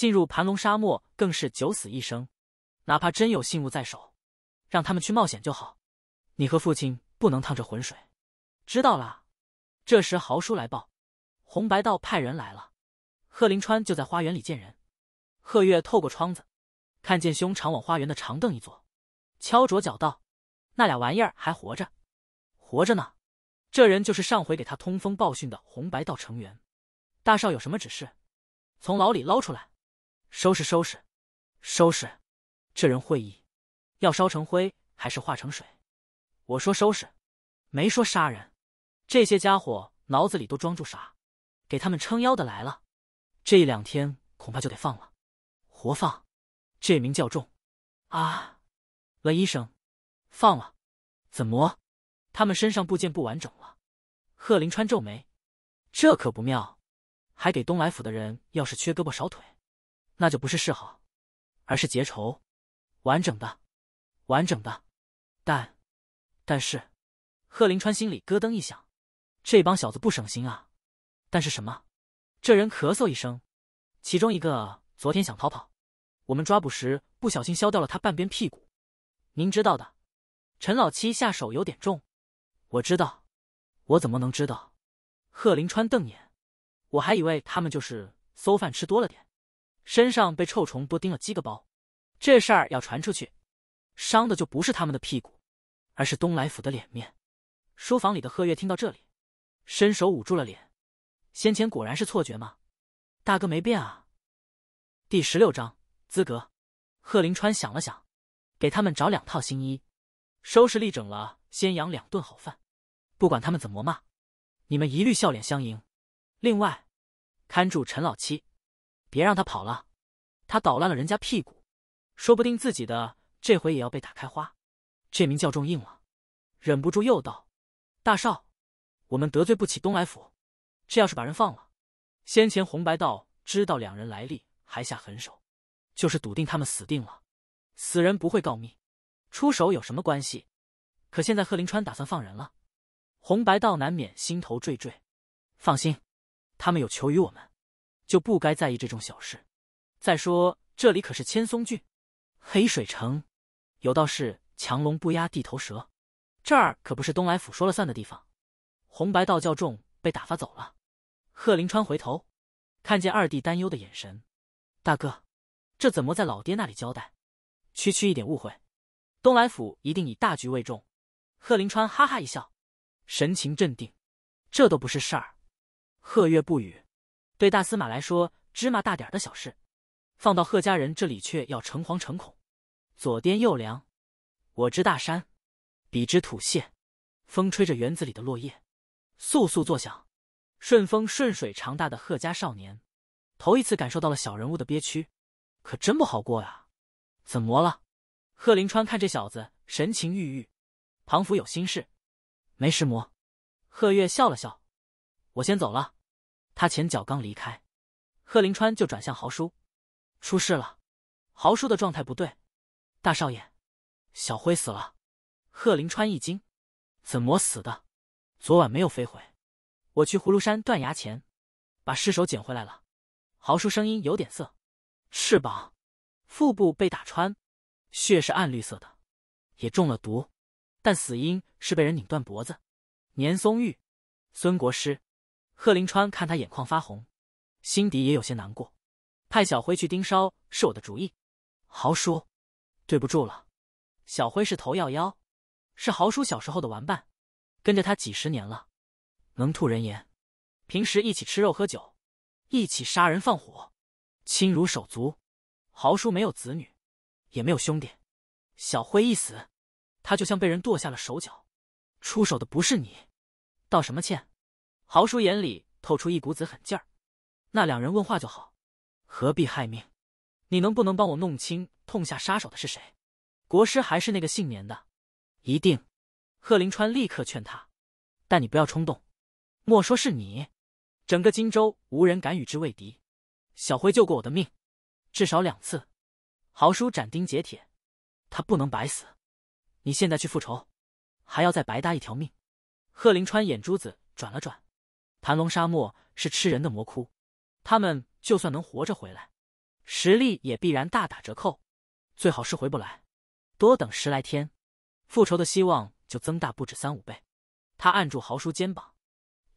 进入盘龙沙漠更是九死一生，哪怕真有信物在手，让他们去冒险就好。你和父亲不能趟这浑水。知道了。这时豪叔来报，红白道派人来了。贺林川就在花园里见人。贺月透过窗子，看见兄常往花园的长凳一坐，敲着脚道：“那俩玩意儿还活着，活着呢。”这人就是上回给他通风报讯的红白道成员。大少有什么指示？从牢里捞出来。收拾收拾，收拾，这人会意，要烧成灰还是化成水？我说收拾，没说杀人。这些家伙脑子里都装住啥？给他们撑腰的来了，这一两天恐怕就得放了，活放。这名叫重啊，了医生，放了。怎么，他们身上部件不完整了？贺林川皱眉，这可不妙。还给东来府的人，要是缺胳膊少腿。那就不是示好，而是结仇。完整的，完整的，但，但是，贺林川心里咯噔一响，这帮小子不省心啊。但是什么？这人咳嗽一声，其中一个昨天想逃跑，我们抓捕时不小心削掉了他半边屁股。您知道的，陈老七下手有点重。我知道，我怎么能知道？贺林川瞪眼，我还以为他们就是馊饭吃多了点。身上被臭虫多叮了几个包，这事儿要传出去，伤的就不是他们的屁股，而是东来府的脸面。书房里的贺月听到这里，伸手捂住了脸。先前果然是错觉吗？大哥没变啊。第十六章资格。贺林川想了想，给他们找两套新衣，收拾利整了，先养两顿好饭。不管他们怎么骂，你们一律笑脸相迎。另外，看住陈老七。别让他跑了，他捣乱了人家屁股，说不定自己的这回也要被打开花。这名教众应了，忍不住又道：“大少，我们得罪不起东来府，这要是把人放了，先前红白道知道两人来历还下狠手，就是笃定他们死定了。死人不会告密，出手有什么关系？可现在贺林川打算放人了，红白道难免心头惴惴。放心，他们有求于我们。”就不该在意这种小事。再说，这里可是千松郡，黑水城。有道是强龙不压地头蛇，这儿可不是东来府说了算的地方。红白道教众被打发走了。贺林川回头，看见二弟担忧的眼神。大哥，这怎么在老爹那里交代？区区一点误会，东来府一定以大局为重。贺林川哈哈一笑，神情镇定。这都不是事儿。贺月不语。对大司马来说，芝麻大点儿的小事，放到贺家人这里却要诚惶诚恐，左颠右梁。我知大山，彼知土谢。风吹着园子里的落叶，簌簌作响。顺风顺水长大的贺家少年，头一次感受到了小人物的憋屈，可真不好过呀！怎么了？贺林川看这小子神情郁郁，庞府有心事？没事么？贺月笑了笑，我先走了。他前脚刚离开，贺林川就转向豪叔：“出事了，豪叔的状态不对。大少爷，小辉死了。”贺林川一惊：“怎么死的？昨晚没有飞回。我去葫芦山断崖前，把尸首捡回来了。”豪叔声音有点涩：“翅膀、腹部被打穿，血是暗绿色的，也中了毒，但死因是被人拧断脖子。年松玉，孙国师。”贺林川看他眼眶发红，心底也有些难过。派小辉去盯梢是我的主意。豪叔，对不住了。小辉是头药妖，是豪叔小时候的玩伴，跟着他几十年了，能吐人言。平时一起吃肉喝酒，一起杀人放火，亲如手足。豪叔没有子女，也没有兄弟。小辉一死，他就像被人剁下了手脚。出手的不是你，道什么歉？豪叔眼里透出一股子狠劲儿，那两人问话就好，何必害命？你能不能帮我弄清痛下杀手的是谁？国师还是那个姓年的一定。贺林川立刻劝他，但你不要冲动。莫说是你，整个荆州无人敢与之为敌。小辉救过我的命，至少两次。豪叔斩钉截铁，他不能白死。你现在去复仇，还要再白搭一条命。贺林川眼珠子转了转。盘龙沙漠是吃人的魔窟，他们就算能活着回来，实力也必然大打折扣。最好是回不来，多等十来天，复仇的希望就增大不止三五倍。他按住豪叔肩膀，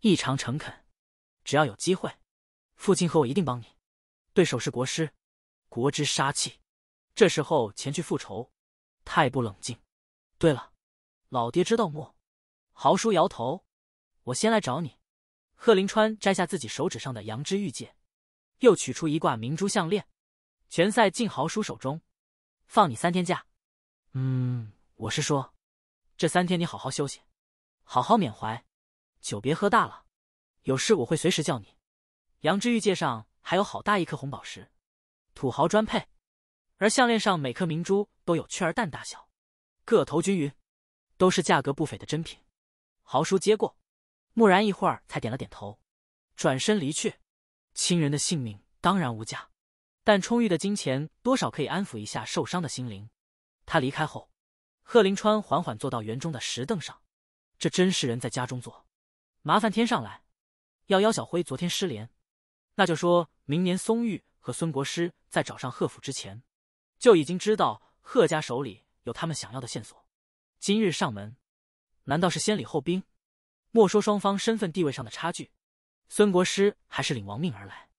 异常诚恳：“只要有机会，父亲和我一定帮你。”对手是国师，国之杀器，这时候前去复仇，太不冷静。对了，老爹知道莫？豪叔摇头：“我先来找你。”贺林川摘下自己手指上的羊脂玉戒，又取出一挂明珠项链，全塞进豪叔手中：“放你三天假，嗯，我是说，这三天你好好休息，好好缅怀，酒别喝大了。有事我会随时叫你。羊脂玉戒上还有好大一颗红宝石，土豪专配。而项链上每颗明珠都有雀儿蛋大小，个头均匀，都是价格不菲的珍品。豪叔接过。”蓦然一会儿，才点了点头，转身离去。亲人的性命当然无价，但充裕的金钱多少可以安抚一下受伤的心灵。他离开后，贺林川缓缓坐到园中的石凳上。这真是人在家中坐，麻烦天上来。要妖小辉昨天失联，那就说明年松玉和孙国师在找上贺府之前，就已经知道贺家手里有他们想要的线索。今日上门，难道是先礼后兵？莫说双方身份地位上的差距，孙国师还是领王命而来，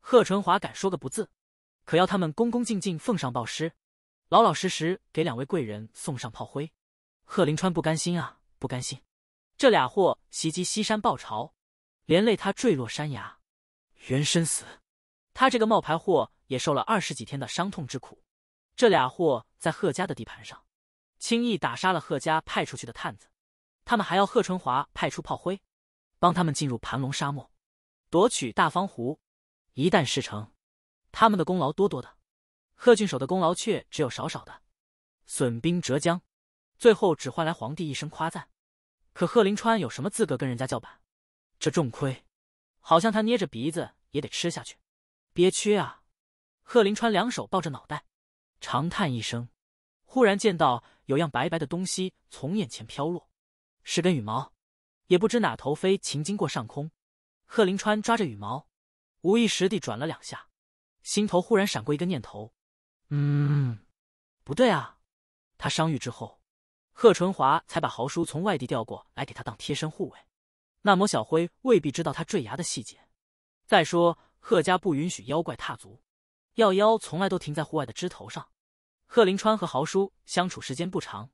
贺春华敢说个不字，可要他们恭恭敬敬奉上报师，老老实实给两位贵人送上炮灰。贺林川不甘心啊，不甘心！这俩货袭击西山暴巢，连累他坠落山崖，原身死。他这个冒牌货也受了二十几天的伤痛之苦。这俩货在贺家的地盘上，轻易打杀了贺家派出去的探子。他们还要贺春华派出炮灰，帮他们进入盘龙沙漠，夺取大方湖。一旦事成，他们的功劳多多的，贺郡守的功劳却只有少少的，损兵折将，最后只换来皇帝一声夸赞。可贺林川有什么资格跟人家叫板？这重亏，好像他捏着鼻子也得吃下去，憋屈啊！贺林川两手抱着脑袋，长叹一声，忽然见到有样白白的东西从眼前飘落。是根羽毛，也不知哪头飞禽经过上空。贺林川抓着羽毛，无意识地转了两下，心头忽然闪过一个念头：嗯，不对啊！他伤愈之后，贺春华才把豪叔从外地调过来给他当贴身护卫。那魔小辉未必知道他坠崖的细节。再说，贺家不允许妖怪踏足，药妖从来都停在户外的枝头上。贺林川和豪叔相处时间不长，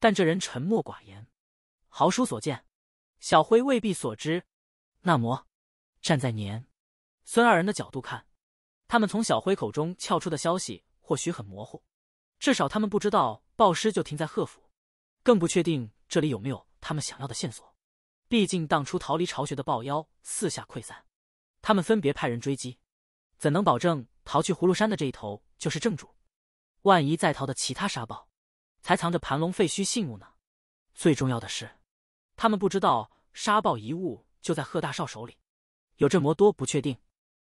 但这人沉默寡言。豪叔所见，小辉未必所知。那么，站在年、孙二人的角度看，他们从小辉口中撬出的消息或许很模糊。至少他们不知道暴尸就停在贺府，更不确定这里有没有他们想要的线索。毕竟当初逃离巢穴的豹妖四下溃散，他们分别派人追击，怎能保证逃去葫芦山的这一头就是正主？万一在逃的其他沙暴才藏着盘龙废墟信物呢？最重要的是。他们不知道沙暴遗物就在贺大少手里，有这魔多不确定，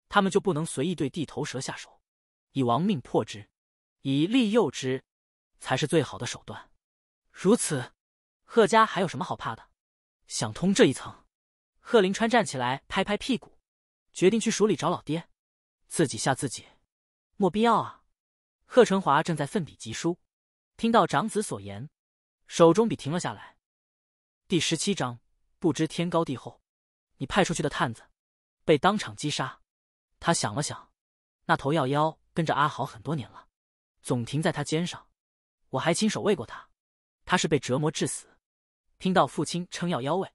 他们就不能随意对地头蛇下手，以亡命破之，以利诱之，才是最好的手段。如此，贺家还有什么好怕的？想通这一层，贺林川站起来拍拍屁股，决定去署里找老爹，自己吓自己，莫必要啊！贺成华正在奋笔疾书，听到长子所言，手中笔停了下来。第十七章，不知天高地厚。你派出去的探子被当场击杀。他想了想，那头药妖跟着阿豪很多年了，总停在他肩上，我还亲手喂过他。他是被折磨致死。听到父亲称药妖喂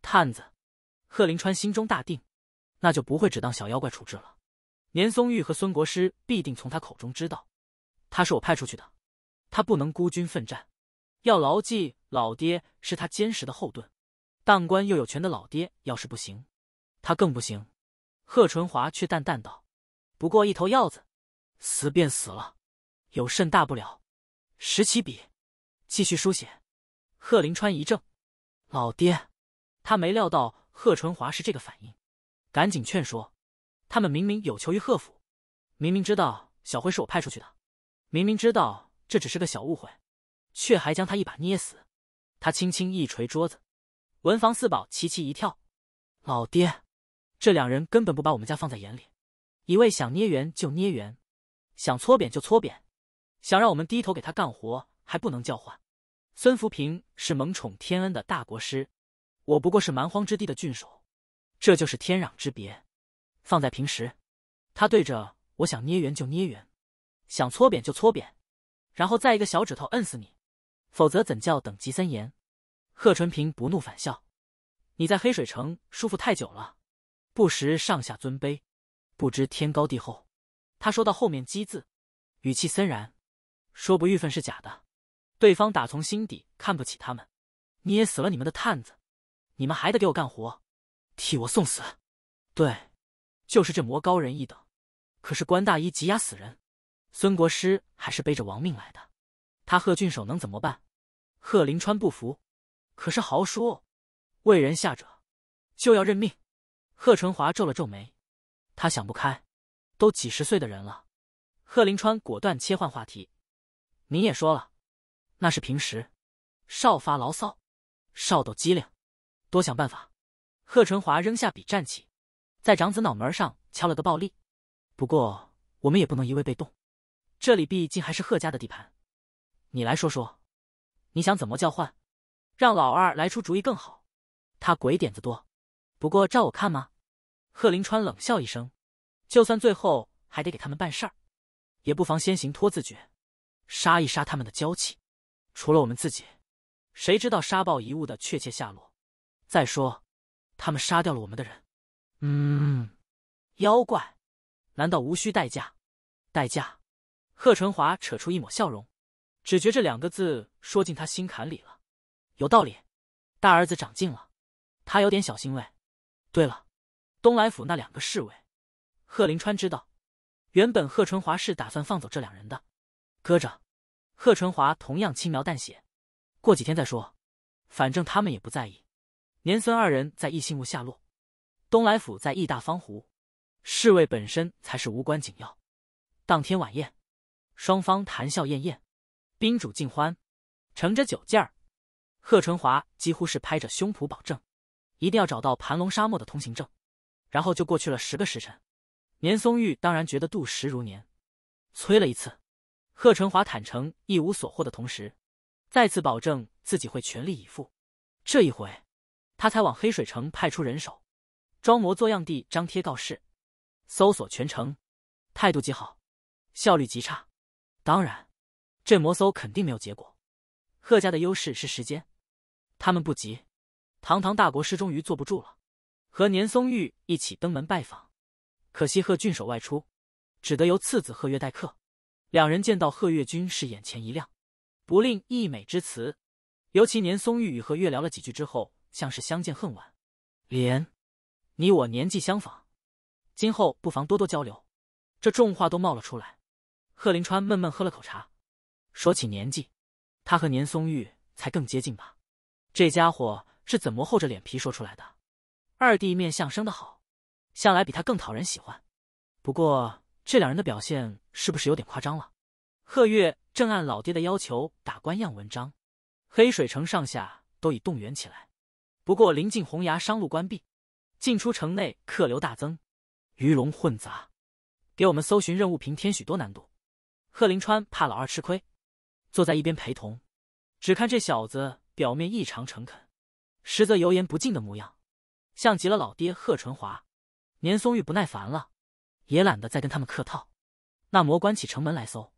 探子，贺林川心中大定，那就不会只当小妖怪处置了。年松玉和孙国师必定从他口中知道，他是我派出去的，他不能孤军奋战。要牢记，老爹是他坚实的后盾。当官又有权的老爹，要是不行，他更不行。贺春华却淡淡道：“不过一头药子，死便死了，有甚大不了？”拾起笔，继续书写。贺林川一怔：“老爹，他没料到贺春华是这个反应，赶紧劝说：他们明明有求于贺府，明明知道小辉是我派出去的，明明知道这只是个小误会。”却还将他一把捏死。他轻轻一捶桌子，文房四宝齐齐一跳。老爹，这两人根本不把我们家放在眼里，一位想捏圆就捏圆，想搓扁就搓扁，想让我们低头给他干活还不能叫唤。孙福平是蒙宠天恩的大国师，我不过是蛮荒之地的郡守，这就是天壤之别。放在平时，他对着我想捏圆就捏圆，想搓扁就搓扁，然后再一个小指头摁死你。否则怎叫等级森严？贺春平不怒反笑：“你在黑水城舒服太久了，不识上下尊卑，不知天高地厚。”他说到后面“机”字，语气森然：“说不郁闷是假的，对方打从心底看不起他们，捏死了你们的探子，你们还得给我干活，替我送死。对，就是这魔高人一等，可是关大一急压死人，孙国师还是背着亡命来的。”他贺郡守能怎么办？贺林川不服，可是豪叔，为人下者就要认命。贺春华皱了皱眉，他想不开，都几十岁的人了。贺林川果断切换话题，您也说了，那是平时，少发牢骚，少斗机灵，多想办法。贺春华扔下笔站起，在长子脑门上敲了个暴力。不过我们也不能一味被动，这里毕竟还是贺家的地盘。你来说说，你想怎么交换？让老二来出主意更好，他鬼点子多。不过照我看嘛，贺林川冷笑一声，就算最后还得给他们办事儿，也不妨先行拖字诀，杀一杀他们的娇气。除了我们自己，谁知道沙暴遗物的确切下落？再说，他们杀掉了我们的人。嗯，妖怪，难道无需代价？代价？贺春华扯出一抹笑容。只觉这两个字说进他心坎里了，有道理，大儿子长进了，他有点小欣慰。对了，东来府那两个侍卫，贺林川知道，原本贺春华是打算放走这两人的，搁着。贺春华同样轻描淡写，过几天再说，反正他们也不在意。年孙二人在义性屋下落，东来府在义大方湖，侍卫本身才是无关紧要。当天晚宴，双方谈笑晏晏。宾主尽欢，乘着酒劲儿，贺春华几乎是拍着胸脯保证，一定要找到盘龙沙漠的通行证，然后就过去了十个时辰。年松玉当然觉得度时如年，催了一次。贺春华坦诚一无所获的同时，再次保证自己会全力以赴。这一回，他才往黑水城派出人手，装模作样地张贴告示，搜索全城，态度极好，效率极差。当然。这魔搜肯定没有结果。贺家的优势是时间，他们不急。堂堂大国师终于坐不住了，和年松玉一起登门拜访。可惜贺郡守外出，只得由次子贺月待客。两人见到贺月君是眼前一亮，不吝溢美之词。尤其年松玉与贺月聊了几句之后，像是相见恨晚。连，你我年纪相仿，今后不妨多多交流。这重话都冒了出来。贺林川闷闷喝了口茶。说起年纪，他和年松玉才更接近吧？这家伙是怎么厚着脸皮说出来的？二弟面相生得好，向来比他更讨人喜欢。不过这两人的表现是不是有点夸张了？贺月正按老爹的要求打官样文章，黑水城上下都已动员起来。不过临近洪崖商路关闭，进出城内客流大增，鱼龙混杂，给我们搜寻任务平添许多难度。贺林川怕老二吃亏。坐在一边陪同，只看这小子表面异常诚恳，实则油盐不进的模样，像极了老爹贺春华。年松玉不耐烦了，也懒得再跟他们客套。那魔关起城门来搜，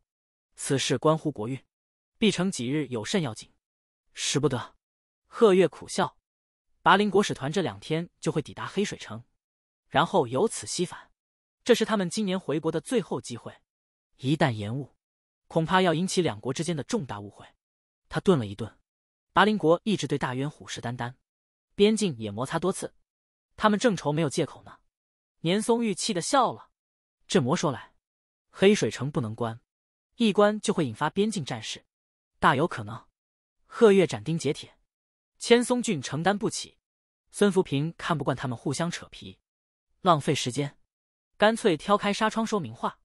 此事关乎国运，必成几日有甚要紧？使不得。贺月苦笑，拔林国使团这两天就会抵达黑水城，然后由此西返，这是他们今年回国的最后机会。一旦延误。恐怕要引起两国之间的重大误会。他顿了一顿，巴林国一直对大渊虎视眈眈，边境也摩擦多次，他们正愁没有借口呢。年松玉气得笑了。这魔说来，黑水城不能关，一关就会引发边境战事，大有可能。贺月斩钉截铁，千松郡承担不起。孙福平看不惯他们互相扯皮，浪费时间，干脆挑开纱窗说明话。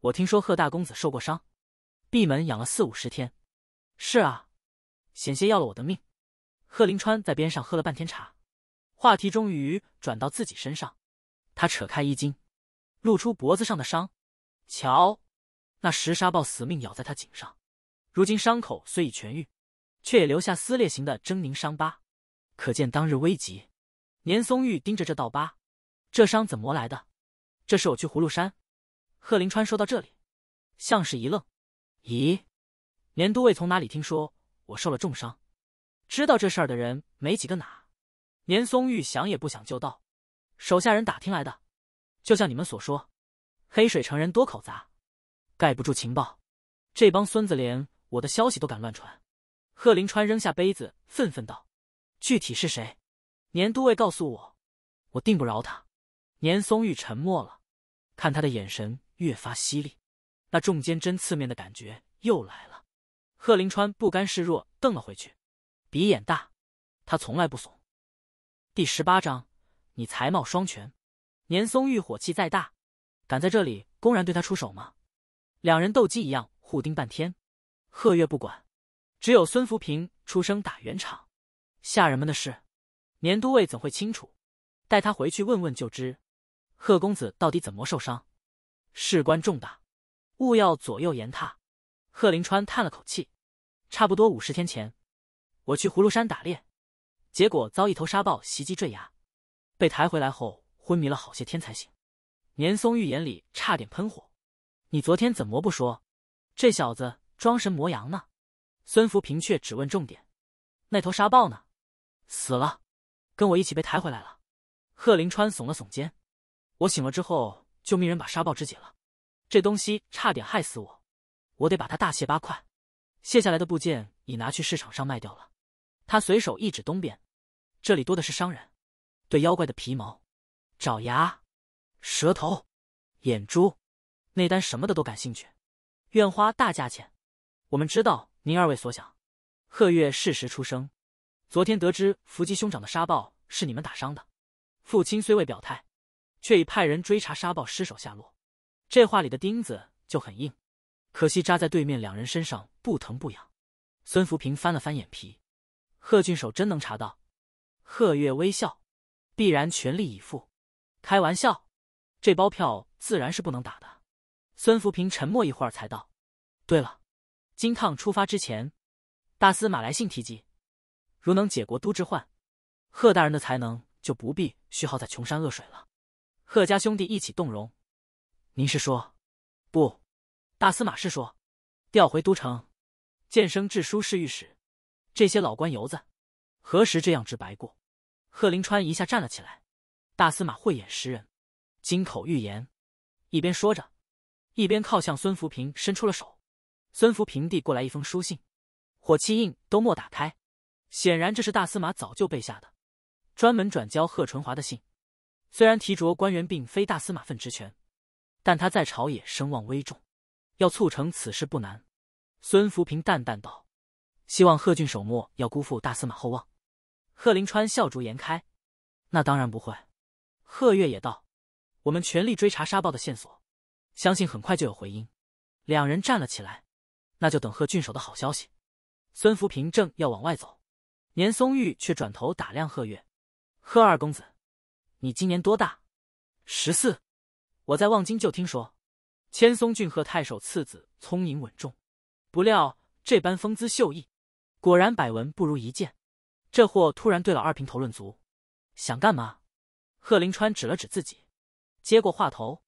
我听说贺大公子受过伤。闭门养了四五十天，是啊，险些要了我的命。贺林川在边上喝了半天茶，话题终于转到自己身上。他扯开衣襟，露出脖子上的伤。瞧，那石沙豹死命咬在他颈上，如今伤口虽已痊愈，却也留下撕裂型的狰狞伤疤，可见当日危急。年松玉盯着这道疤，这伤怎么来的？这是我去葫芦山。贺林川说到这里，像是一愣。咦，年都尉从哪里听说我受了重伤？知道这事儿的人没几个哪？年松玉想也不想就道：“手下人打听来的，就像你们所说，黑水城人多口杂，盖不住情报。这帮孙子连我的消息都敢乱传。”贺林川扔下杯子，愤愤道：“具体是谁？年都尉告诉我，我定不饶他。”年松玉沉默了，看他的眼神越发犀利。那重尖针刺面的感觉又来了，贺林川不甘示弱，瞪了回去，鼻眼大，他从来不怂。第十八章，你才貌双全，年松玉火气再大，敢在这里公然对他出手吗？两人斗鸡一样互盯半天，贺月不管，只有孙福平出声打圆场。下人们的事，年都尉怎会清楚？带他回去问问就知。贺公子到底怎么受伤？事关重大。勿要左右言他。贺林川叹了口气，差不多五十天前，我去葫芦山打猎，结果遭一头沙暴袭击坠崖，被抬回来后昏迷了好些天才醒。年松玉眼里差点喷火，你昨天怎么不说？这小子装神磨羊呢？孙福平却只问重点，那头沙暴呢？死了，跟我一起被抬回来了。贺林川耸了耸肩，我醒了之后就命人把沙暴肢解了。这东西差点害死我，我得把它大卸八块。卸下来的部件已拿去市场上卖掉了。他随手一指东边，这里多的是商人，对妖怪的皮毛、爪牙、舌头、眼珠、内丹什么的都感兴趣，愿花大价钱。我们知道您二位所想。贺月适时出声：“昨天得知伏击兄长的沙暴是你们打伤的，父亲虽未表态，却已派人追查沙暴尸首下落。”这话里的钉子就很硬，可惜扎在对面两人身上不疼不痒。孙福平翻了翻眼皮，贺俊手真能查到。贺月微笑，必然全力以赴。开玩笑，这包票自然是不能打的。孙福平沉默一会儿才道：“对了，金趟出发之前，大司马来信提及，如能解国都之患，贺大人的才能就不必虚耗在穷山恶水了。”贺家兄弟一起动容。您是说，不，大司马是说，调回都城，建生至书侍御史，这些老官油子，何时这样直白过？贺林川一下站了起来，大司马慧眼识人，金口玉言，一边说着，一边靠向孙福平伸出了手。孙福平递过来一封书信，火漆印都莫打开，显然这是大司马早就备下的，专门转交贺春华的信。虽然提着官员并非大司马份职权。但他在朝野声望危重，要促成此事不难。孙福平淡淡道：“希望贺俊守莫要辜负大司马厚望。”贺灵川笑逐颜开：“那当然不会。”贺月也道：“我们全力追查沙暴的线索，相信很快就有回音。”两人站了起来：“那就等贺俊守的好消息。”孙福平正要往外走，年松玉却转头打量贺月：“贺二公子，你今年多大？”“十四。”我在望京就听说，千松俊贺太守次子聪颖稳重，不料这般风姿秀逸，果然百闻不如一见。这货突然对老二评头论足，想干嘛？贺林川指了指自己，接过话头：“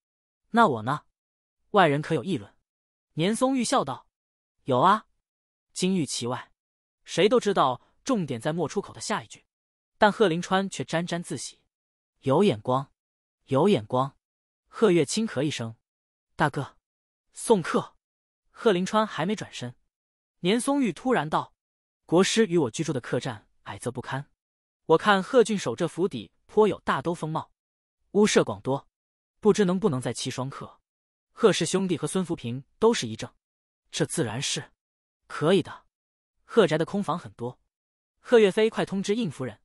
那我呢？外人可有议论？”年松玉笑道：“有啊，金玉其外，谁都知道重点在莫出口的下一句。”但贺林川却沾沾自喜：“有眼光，有眼光。”贺月轻咳一声：“大哥，送客。”贺林川还没转身，年松玉突然道：“国师与我居住的客栈矮仄不堪，我看贺郡守这府邸颇有大都风貌，屋舍广多，不知能不能再栖双客？”贺氏兄弟和孙福平都是一怔：“这自然是可以的。”贺宅的空房很多。贺月飞快通知应夫人，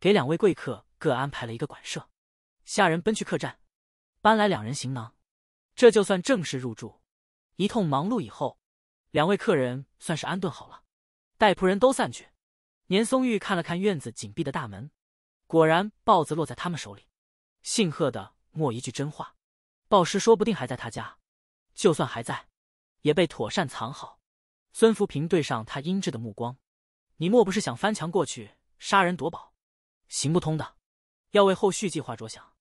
给两位贵客各安排了一个馆舍。下人奔去客栈。搬来两人行囊，这就算正式入住。一通忙碌以后，两位客人算是安顿好了。待仆人都散去，年松玉看了看院子紧闭的大门，果然豹子落在他们手里。姓贺的，莫一句真话，豹尸说不定还在他家。就算还在，也被妥善藏好。孙福平对上他阴鸷的目光：“你莫不是想翻墙过去杀人夺宝？行不通的，要为后续计划着想。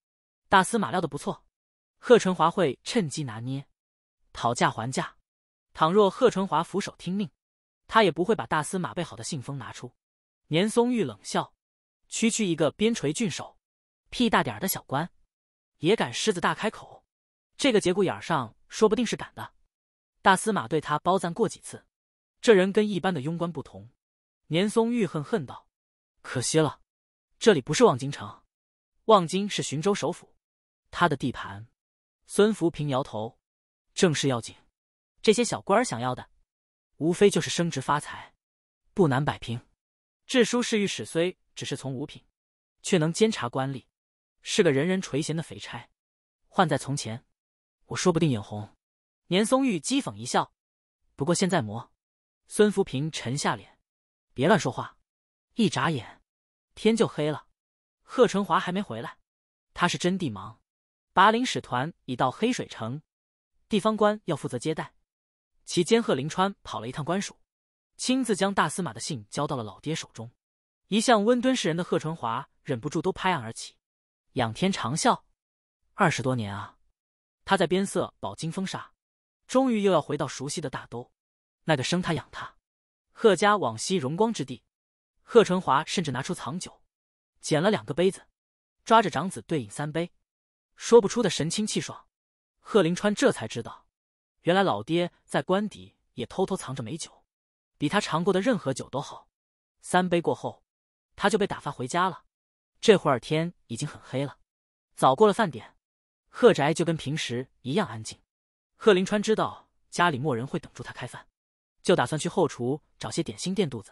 大司马料的不错。”贺春华会趁机拿捏，讨价还价。倘若贺春华俯首听命，他也不会把大司马备好的信封拿出。年松玉冷笑：“区区一个边陲郡守，屁大点儿的小官，也敢狮子大开口？这个节骨眼上，说不定是敢的。大司马对他褒赞过几次，这人跟一般的庸官不同。”年松玉恨恨道：“可惜了，这里不是望京城，望京是徐州首府，他的地盘。”孙福平摇头，正事要紧。这些小官儿想要的，无非就是升职发财，不难摆平。智书侍御史虽只是从五品，却能监察官吏，是个人人垂涎的肥差。换在从前，我说不定眼红。年松玉讥讽一笑。不过现在磨，孙福平沉下脸，别乱说话。一眨眼，天就黑了。贺成华还没回来，他是真地忙。达林使团已到黑水城，地方官要负责接待。其监贺林川跑了一趟官署，亲自将大司马的信交到了老爹手中。一向温敦世人的贺春华忍不住都拍案而起，仰天长啸。二十多年啊，他在边塞饱经风沙，终于又要回到熟悉的大都，那个生他养他，贺家往昔荣光之地。贺春华甚至拿出藏酒，捡了两个杯子，抓着长子对饮三杯。说不出的神清气爽，贺林川这才知道，原来老爹在官邸也偷偷藏着美酒，比他尝过的任何酒都好。三杯过后，他就被打发回家了。这会儿天已经很黑了，早过了饭点，贺宅就跟平时一样安静。贺林川知道家里没人会等住他开饭，就打算去后厨找些点心垫肚子。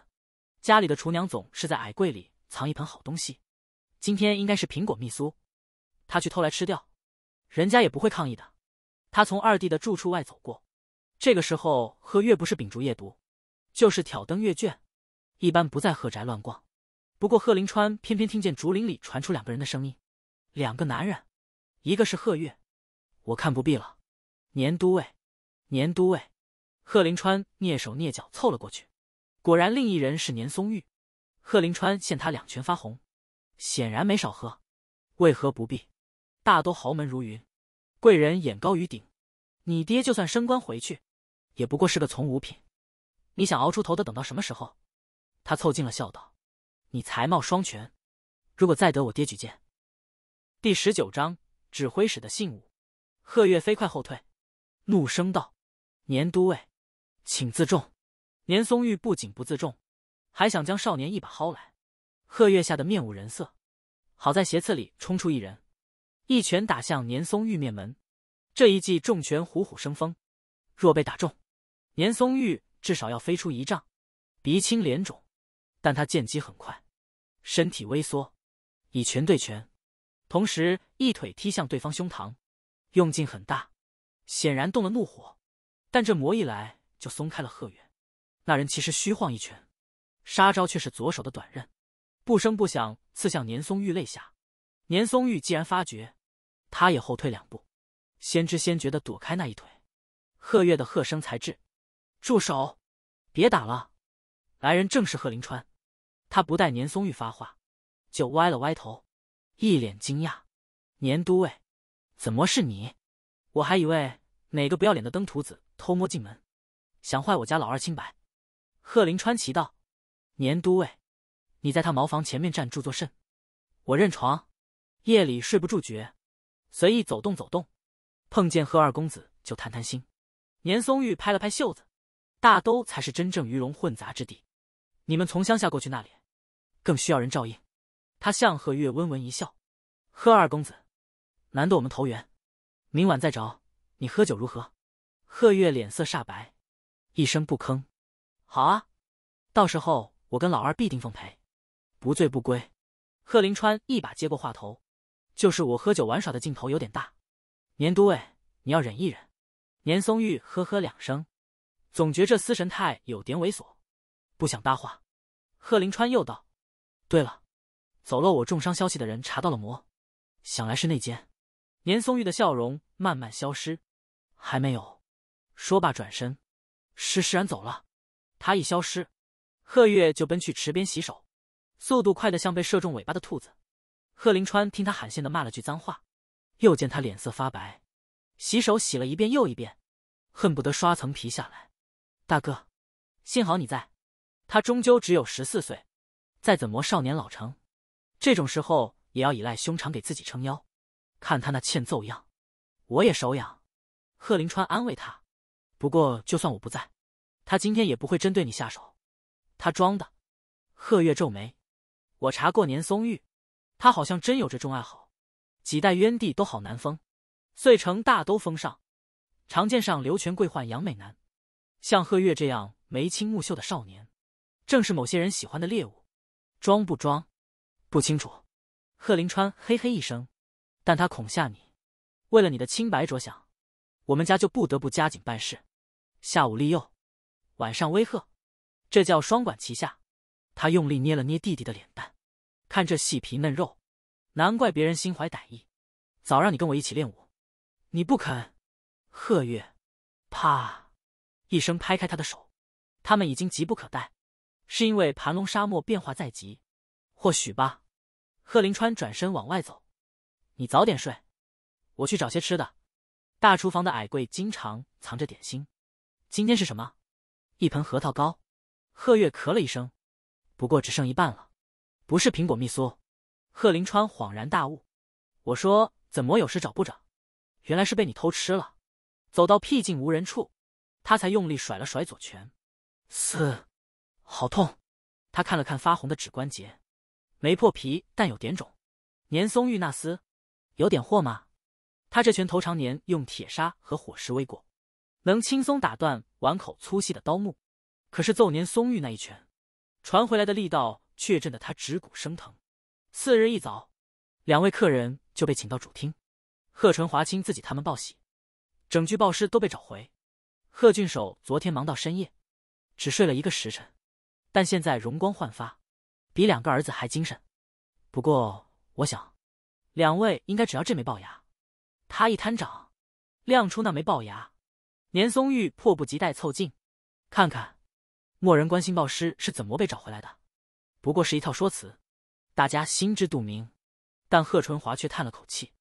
家里的厨娘总是在矮柜里藏一盆好东西，今天应该是苹果蜜酥。他去偷来吃掉，人家也不会抗议的。他从二弟的住处外走过，这个时候贺月不是秉烛夜读，就是挑灯阅卷，一般不在贺宅乱逛。不过贺林川偏偏听见竹林里传出两个人的声音，两个男人，一个是贺月。我看不必了。年都尉，年都尉。贺林川蹑手蹑脚凑了过去，果然另一人是年松玉。贺林川见他两拳发红，显然没少喝。为何不必？大都豪门如云，贵人眼高于顶。你爹就算升官回去，也不过是个从五品。你想熬出头的，等到什么时候？他凑近了笑道：“你才貌双全，如果再得我爹举荐。”第十九章指挥使的信物。贺月飞快后退，怒声道：“年都尉，请自重。”年松玉不仅不自重，还想将少年一把薅来。贺月吓得面无人色，好在斜刺里冲出一人。一拳打向年松玉面门，这一记重拳虎虎生风，若被打中，年松玉至少要飞出一丈，鼻青脸肿。但他见机很快，身体微缩，以拳对拳，同时一腿踢向对方胸膛，用劲很大，显然动了怒火。但这魔一来就松开了贺远，那人其实虚晃一拳，杀招却是左手的短刃，不声不响刺向年松玉肋下。年松玉既然发觉。他也后退两步，先知先觉的躲开那一腿。贺月的喝声才至：“住手，别打了！”来人正是贺林川，他不待年松玉发话，就歪了歪头，一脸惊讶：“年都尉，怎么是你？我还以为哪个不要脸的登徒子偷摸进门，想坏我家老二清白。”贺林川奇道：“年都尉，你在他茅房前面站住作甚？我认床，夜里睡不住觉。”随意走动走动，碰见贺二公子就谈谈心。年松玉拍了拍袖子，大都才是真正鱼龙混杂之地。你们从乡下过去那里，更需要人照应。他向贺月温文一笑：“贺二公子，难得我们投缘，明晚再找你喝酒如何？”贺月脸色煞白，一声不吭。“好啊，到时候我跟老二必定奉陪，不醉不归。”贺林川一把接过话头。就是我喝酒玩耍的劲头有点大，年都尉，你要忍一忍。年松玉呵呵两声，总觉这司神太有点猥琐，不想搭话。贺林川又道：“对了，走漏我重伤消息的人查到了魔，想来是内奸。”年松玉的笑容慢慢消失。还没有。说罢转身，施施然走了。他一消失，贺月就奔去池边洗手，速度快得像被射中尾巴的兔子。贺林川听他喊线的骂了句脏话，又见他脸色发白，洗手洗了一遍又一遍，恨不得刷层皮下来。大哥，幸好你在，他终究只有十四岁，再怎么少年老成，这种时候也要依赖兄长给自己撑腰。看他那欠揍样，我也手痒。贺林川安慰他，不过就算我不在，他今天也不会针对你下手，他装的。贺月皱眉，我查过年松玉。他好像真有这种爱好，几代冤帝都好难封，遂成大都封上，长剑上流权贵换杨美男，像贺月这样眉清目秀的少年，正是某些人喜欢的猎物。装不装？不清楚。贺林川嘿嘿一声，但他恐吓你，为了你的清白着想，我们家就不得不加紧办事。下午利诱，晚上威吓，这叫双管齐下。他用力捏了捏弟弟的脸蛋。看这细皮嫩肉，难怪别人心怀歹意。早让你跟我一起练武，你不肯。贺月，啪！一声拍开他的手。他们已经急不可待，是因为盘龙沙漠变化在即，或许吧。贺林川转身往外走。你早点睡，我去找些吃的。大厨房的矮柜经常藏着点心，今天是什么？一盆核桃糕。贺月咳了一声，不过只剩一半了。不是苹果蜜酥，贺林川恍然大悟。我说怎么有事找不着，原来是被你偷吃了。走到僻静无人处，他才用力甩了甩左拳，嘶，好痛！他看了看发红的指关节，没破皮，但有点肿。年松玉那厮，有点货吗？他这拳头常年用铁砂和火石煨过，能轻松打断碗口粗细的刀木。可是揍年松玉那一拳，传回来的力道。却震得他指骨生疼。次日一早，两位客人就被请到主厅。贺纯华亲自给他们报喜，整具报尸都被找回。贺俊守昨天忙到深夜，只睡了一个时辰，但现在容光焕发，比两个儿子还精神。不过，我想两位应该只要这枚龅牙。他一摊掌，亮出那枚龅牙。年松玉迫不及待凑近，看看莫人关心报尸是怎么被找回来的。不过是一套说辞，大家心知肚明，但贺春华却叹了口气。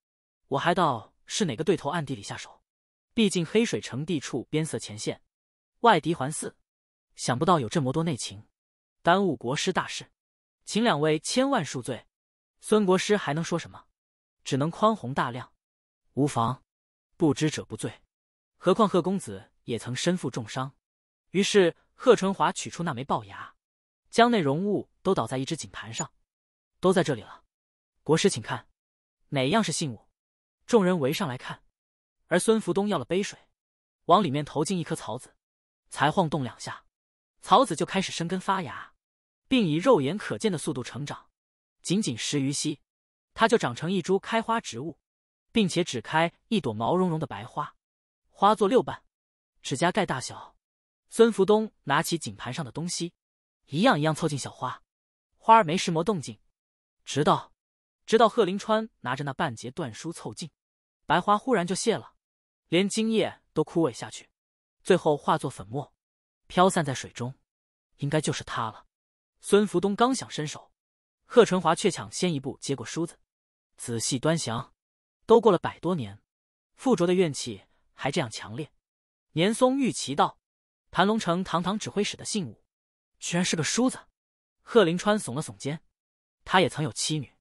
我还道是哪个对头暗地里下手，毕竟黑水城地处边塞前线，外敌环伺，想不到有这么多内情，耽误国师大事，请两位千万恕罪。孙国师还能说什么？只能宽宏大量，无妨，不知者不罪。何况贺公子也曾身负重伤。于是贺春华取出那枚龅牙。将内容物都倒在一只锦盘上，都在这里了。国师，请看，哪样是信物？众人围上来看。而孙福东要了杯水，往里面投进一颗草籽，才晃动两下，草籽就开始生根发芽，并以肉眼可见的速度成长。仅仅十余息，它就长成一株开花植物，并且只开一朵毛茸茸的白花，花作六瓣，指甲盖大小。孙福东拿起锦盘上的东西。一样一样凑近小花，花儿没什磨动静，直到，直到贺林川拿着那半截断梳凑近，白花忽然就谢了，连茎叶都枯萎下去，最后化作粉末，飘散在水中。应该就是它了。孙福东刚想伸手，贺春华却抢先一步接过梳子，仔细端详。都过了百多年，附着的怨气还这样强烈。年松玉奇道：“盘龙城堂堂指挥使的信物。”居然是个梳子，贺林川耸了耸肩，他也曾有妻女。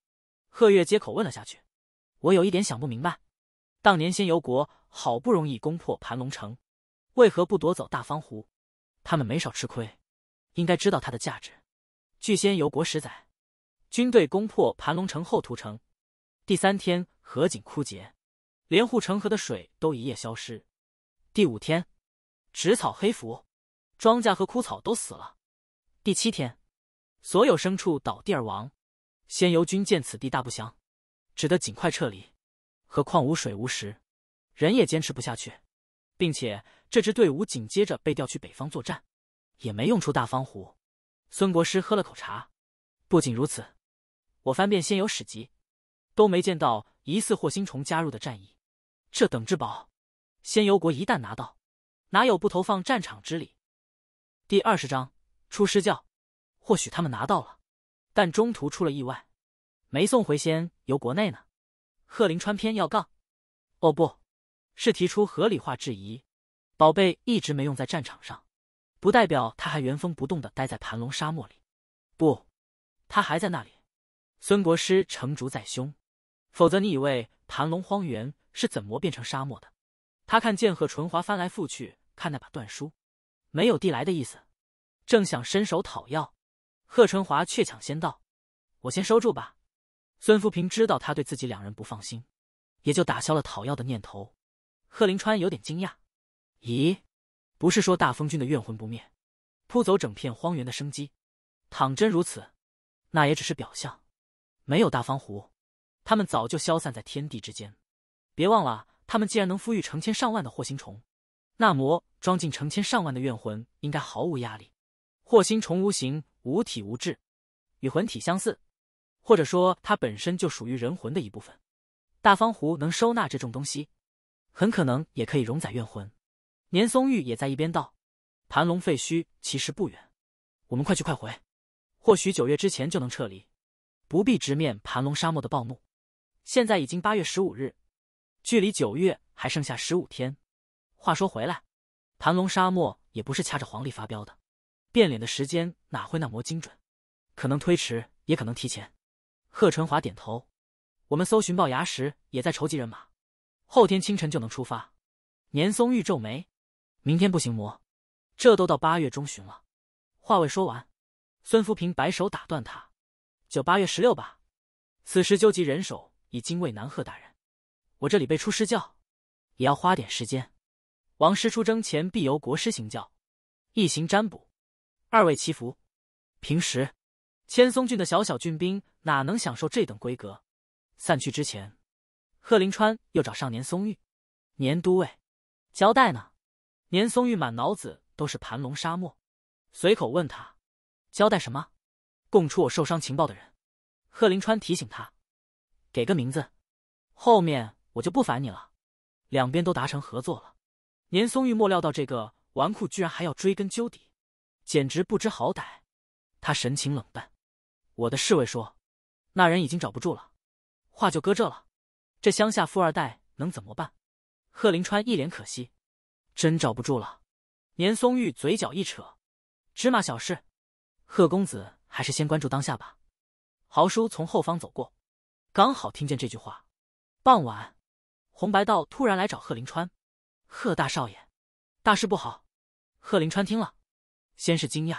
贺月接口问了下去：“我有一点想不明白，当年仙游国好不容易攻破盘龙城，为何不夺走大方湖？他们没少吃亏，应该知道它的价值。”据仙游国史载，军队攻破盘龙城后屠城，第三天河井枯竭，连护城河的水都一夜消失。第五天，植草黑腐，庄稼和枯草都死了。第七天，所有牲畜倒地而亡。仙游军见此地大不祥，只得尽快撤离。何况无水无食，人也坚持不下去。并且这支队伍紧接着被调去北方作战，也没用出大方壶。孙国师喝了口茶。不仅如此，我翻遍仙游史籍，都没见到疑似霍星虫加入的战役。这等至宝，仙游国一旦拿到，哪有不投放战场之理？第二十章。出师教，或许他们拿到了，但中途出了意外，没送回仙游国内呢。贺林川偏要杠，哦不，是提出合理化质疑。宝贝一直没用在战场上，不代表他还原封不动的待在盘龙沙漠里。不，他还在那里。孙国师成竹在胸，否则你以为盘龙荒原是怎么变成沙漠的？他看见贺纯华翻来覆去看那把断书，没有递来的意思。正想伸手讨要，贺春华却抢先道：“我先收住吧。”孙福平知道他对自己两人不放心，也就打消了讨要的念头。贺林川有点惊讶：“咦，不是说大风君的怨魂不灭，扑走整片荒原的生机？倘真如此，那也只是表象，没有大方湖，他们早就消散在天地之间。别忘了，他们既然能孵育成千上万的惑星虫，那么装进成千上万的怨魂，应该毫无压力。”惑心虫无形无体无质，与魂体相似，或者说它本身就属于人魂的一部分。大方壶能收纳这种东西，很可能也可以容载怨魂。年松玉也在一边道：“盘龙废墟其实不远，我们快去快回，或许九月之前就能撤离，不必直面盘龙沙漠的暴怒。”现在已经八月十五日，距离九月还剩下十五天。话说回来，盘龙沙漠也不是掐着黄历发飙的。变脸的时间哪会那么精准？可能推迟，也可能提前。贺春华点头。我们搜寻龅牙时也在筹集人马，后天清晨就能出发。年松玉皱眉，明天不行魔，这都到八月中旬了。话未说完，孙福平摆手打断他，就八月十六吧。此时纠集人手已经为南贺大人，我这里被出师教，也要花点时间。王师出征前必由国师行教，一行占卜。二位祈福。平时，千松郡的小小郡兵哪能享受这等规格？散去之前，贺林川又找上年松玉，年都尉，交代呢？年松玉满脑子都是盘龙沙漠，随口问他，交代什么？供出我受伤情报的人。贺林川提醒他，给个名字，后面我就不烦你了。两边都达成合作了。年松玉莫料到这个纨绔居然还要追根究底。简直不知好歹，他神情冷淡。我的侍卫说，那人已经找不住了，话就搁这了。这乡下富二代能怎么办？贺林川一脸可惜，真找不住了。年松玉嘴角一扯，芝麻小事。贺公子还是先关注当下吧。豪叔从后方走过，刚好听见这句话。傍晚，红白道突然来找贺林川，贺大少爷，大事不好。贺林川听了。先是惊讶，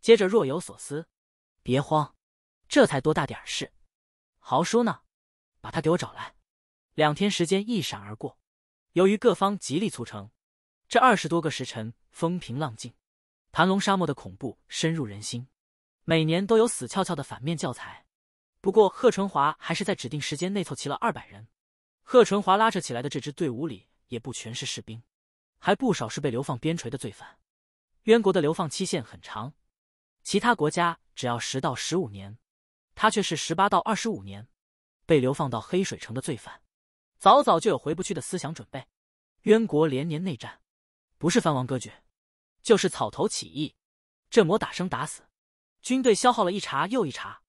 接着若有所思。别慌，这才多大点事。豪叔呢？把他给我找来。两天时间一闪而过，由于各方极力促成，这二十多个时辰风平浪静。盘龙沙漠的恐怖深入人心，每年都有死翘翘的反面教材。不过贺春华还是在指定时间内凑齐了二百人。贺春华拉扯起来的这支队伍里，也不全是士兵，还不少是被流放边陲的罪犯。渊国的流放期限很长，其他国家只要十到十五年，他却是十八到二十五年。被流放到黑水城的罪犯，早早就有回不去的思想准备。渊国连年内战，不是藩王割据，就是草头起义，这魔打生打死，军队消耗了一茬又一茬，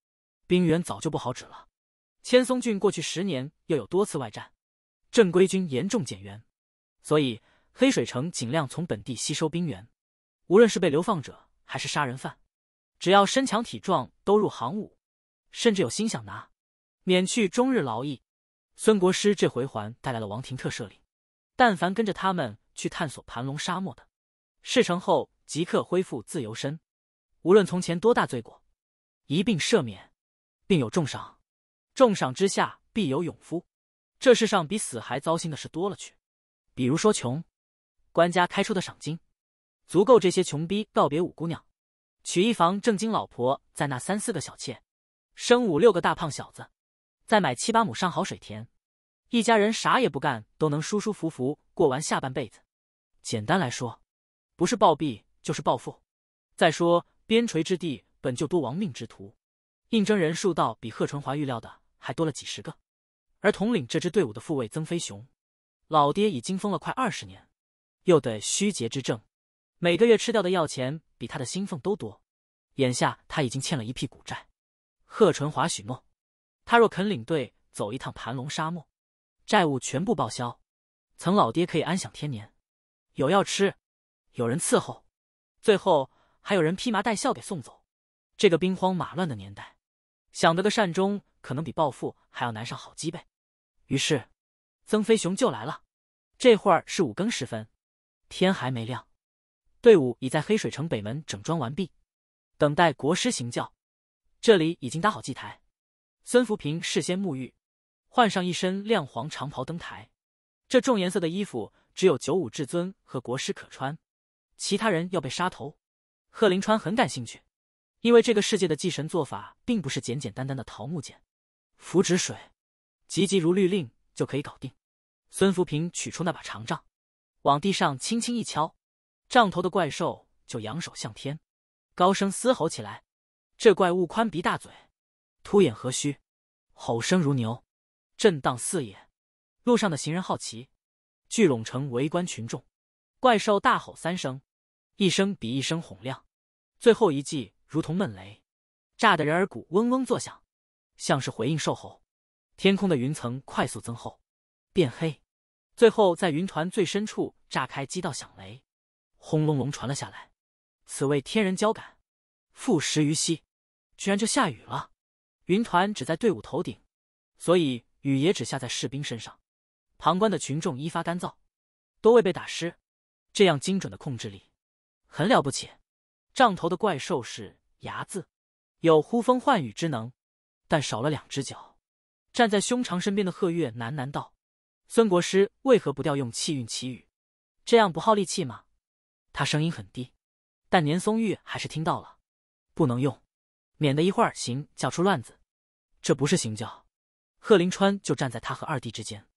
兵源早就不好指了。千松郡过去十年又有多次外战，正规军严重减员，所以黑水城尽量从本地吸收兵源。无论是被流放者还是杀人犯，只要身强体壮，都入行伍，甚至有心想拿，免去终日劳役。孙国师这回还带来了王廷特赦令，但凡跟着他们去探索盘龙沙漠的，事成后即刻恢复自由身，无论从前多大罪过，一并赦免，并有重赏。重赏之下必有勇夫。这世上比死还糟心的事多了去，比如说穷。官家开出的赏金。足够这些穷逼告别五姑娘，娶一房正经老婆，再纳三四个小妾，生五六个大胖小子，再买七八亩上好水田，一家人啥也不干都能舒舒服服过完下半辈子。简单来说，不是暴毙就是暴富。再说边陲之地本就多亡命之徒，应征人数倒比贺春华预料的还多了几十个。而统领这支队伍的副位曾飞雄，老爹已经疯了快二十年，又得虚竭之症。每个月吃掉的药钱比他的薪俸都多，眼下他已经欠了一屁股债。贺春华许诺，他若肯领队走一趟盘龙沙漠，债务全部报销，曾老爹可以安享天年，有药吃，有人伺候，最后还有人披麻戴孝给送走。这个兵荒马乱的年代，想得个善终，可能比暴富还要难上好几倍。于是，曾飞雄就来了。这会儿是五更时分，天还没亮。队伍已在黑水城北门整装完毕，等待国师行教。这里已经搭好祭台，孙福平事先沐浴，换上一身亮黄长袍登台。这重颜色的衣服只有九五至尊和国师可穿，其他人要被杀头。贺林川很感兴趣，因为这个世界的祭神做法并不是简简单单的桃木剑、符纸、水、急急如律令就可以搞定。孙福平取出那把长杖，往地上轻轻一敲。上头的怪兽就扬手向天，高声嘶吼起来。这怪物宽鼻大嘴，突眼何须，吼声如牛，震荡四野。路上的行人好奇，聚拢成围观群众。怪兽大吼三声，一声比一声洪亮，最后一记如同闷雷，炸得人耳骨嗡嗡作响，像是回应兽吼。天空的云层快速增厚，变黑，最后在云团最深处炸开几道响雷。轰隆隆传了下来，此谓天人交感，负时于息。居然就下雨了。云团只在队伍头顶，所以雨也只下在士兵身上。旁观的群众一发干燥，都未被打湿。这样精准的控制力，很了不起。杖头的怪兽是牙字，有呼风唤雨之能，但少了两只脚。站在兄长身边的贺月喃喃道：“孙国师为何不调用气运奇雨？这样不耗力气吗？”他声音很低，但年松玉还是听到了。不能用，免得一会儿行叫出乱子。这不是行教，贺林川就站在他和二弟之间，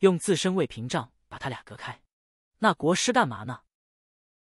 用自身为屏障把他俩隔开。那国师干嘛呢？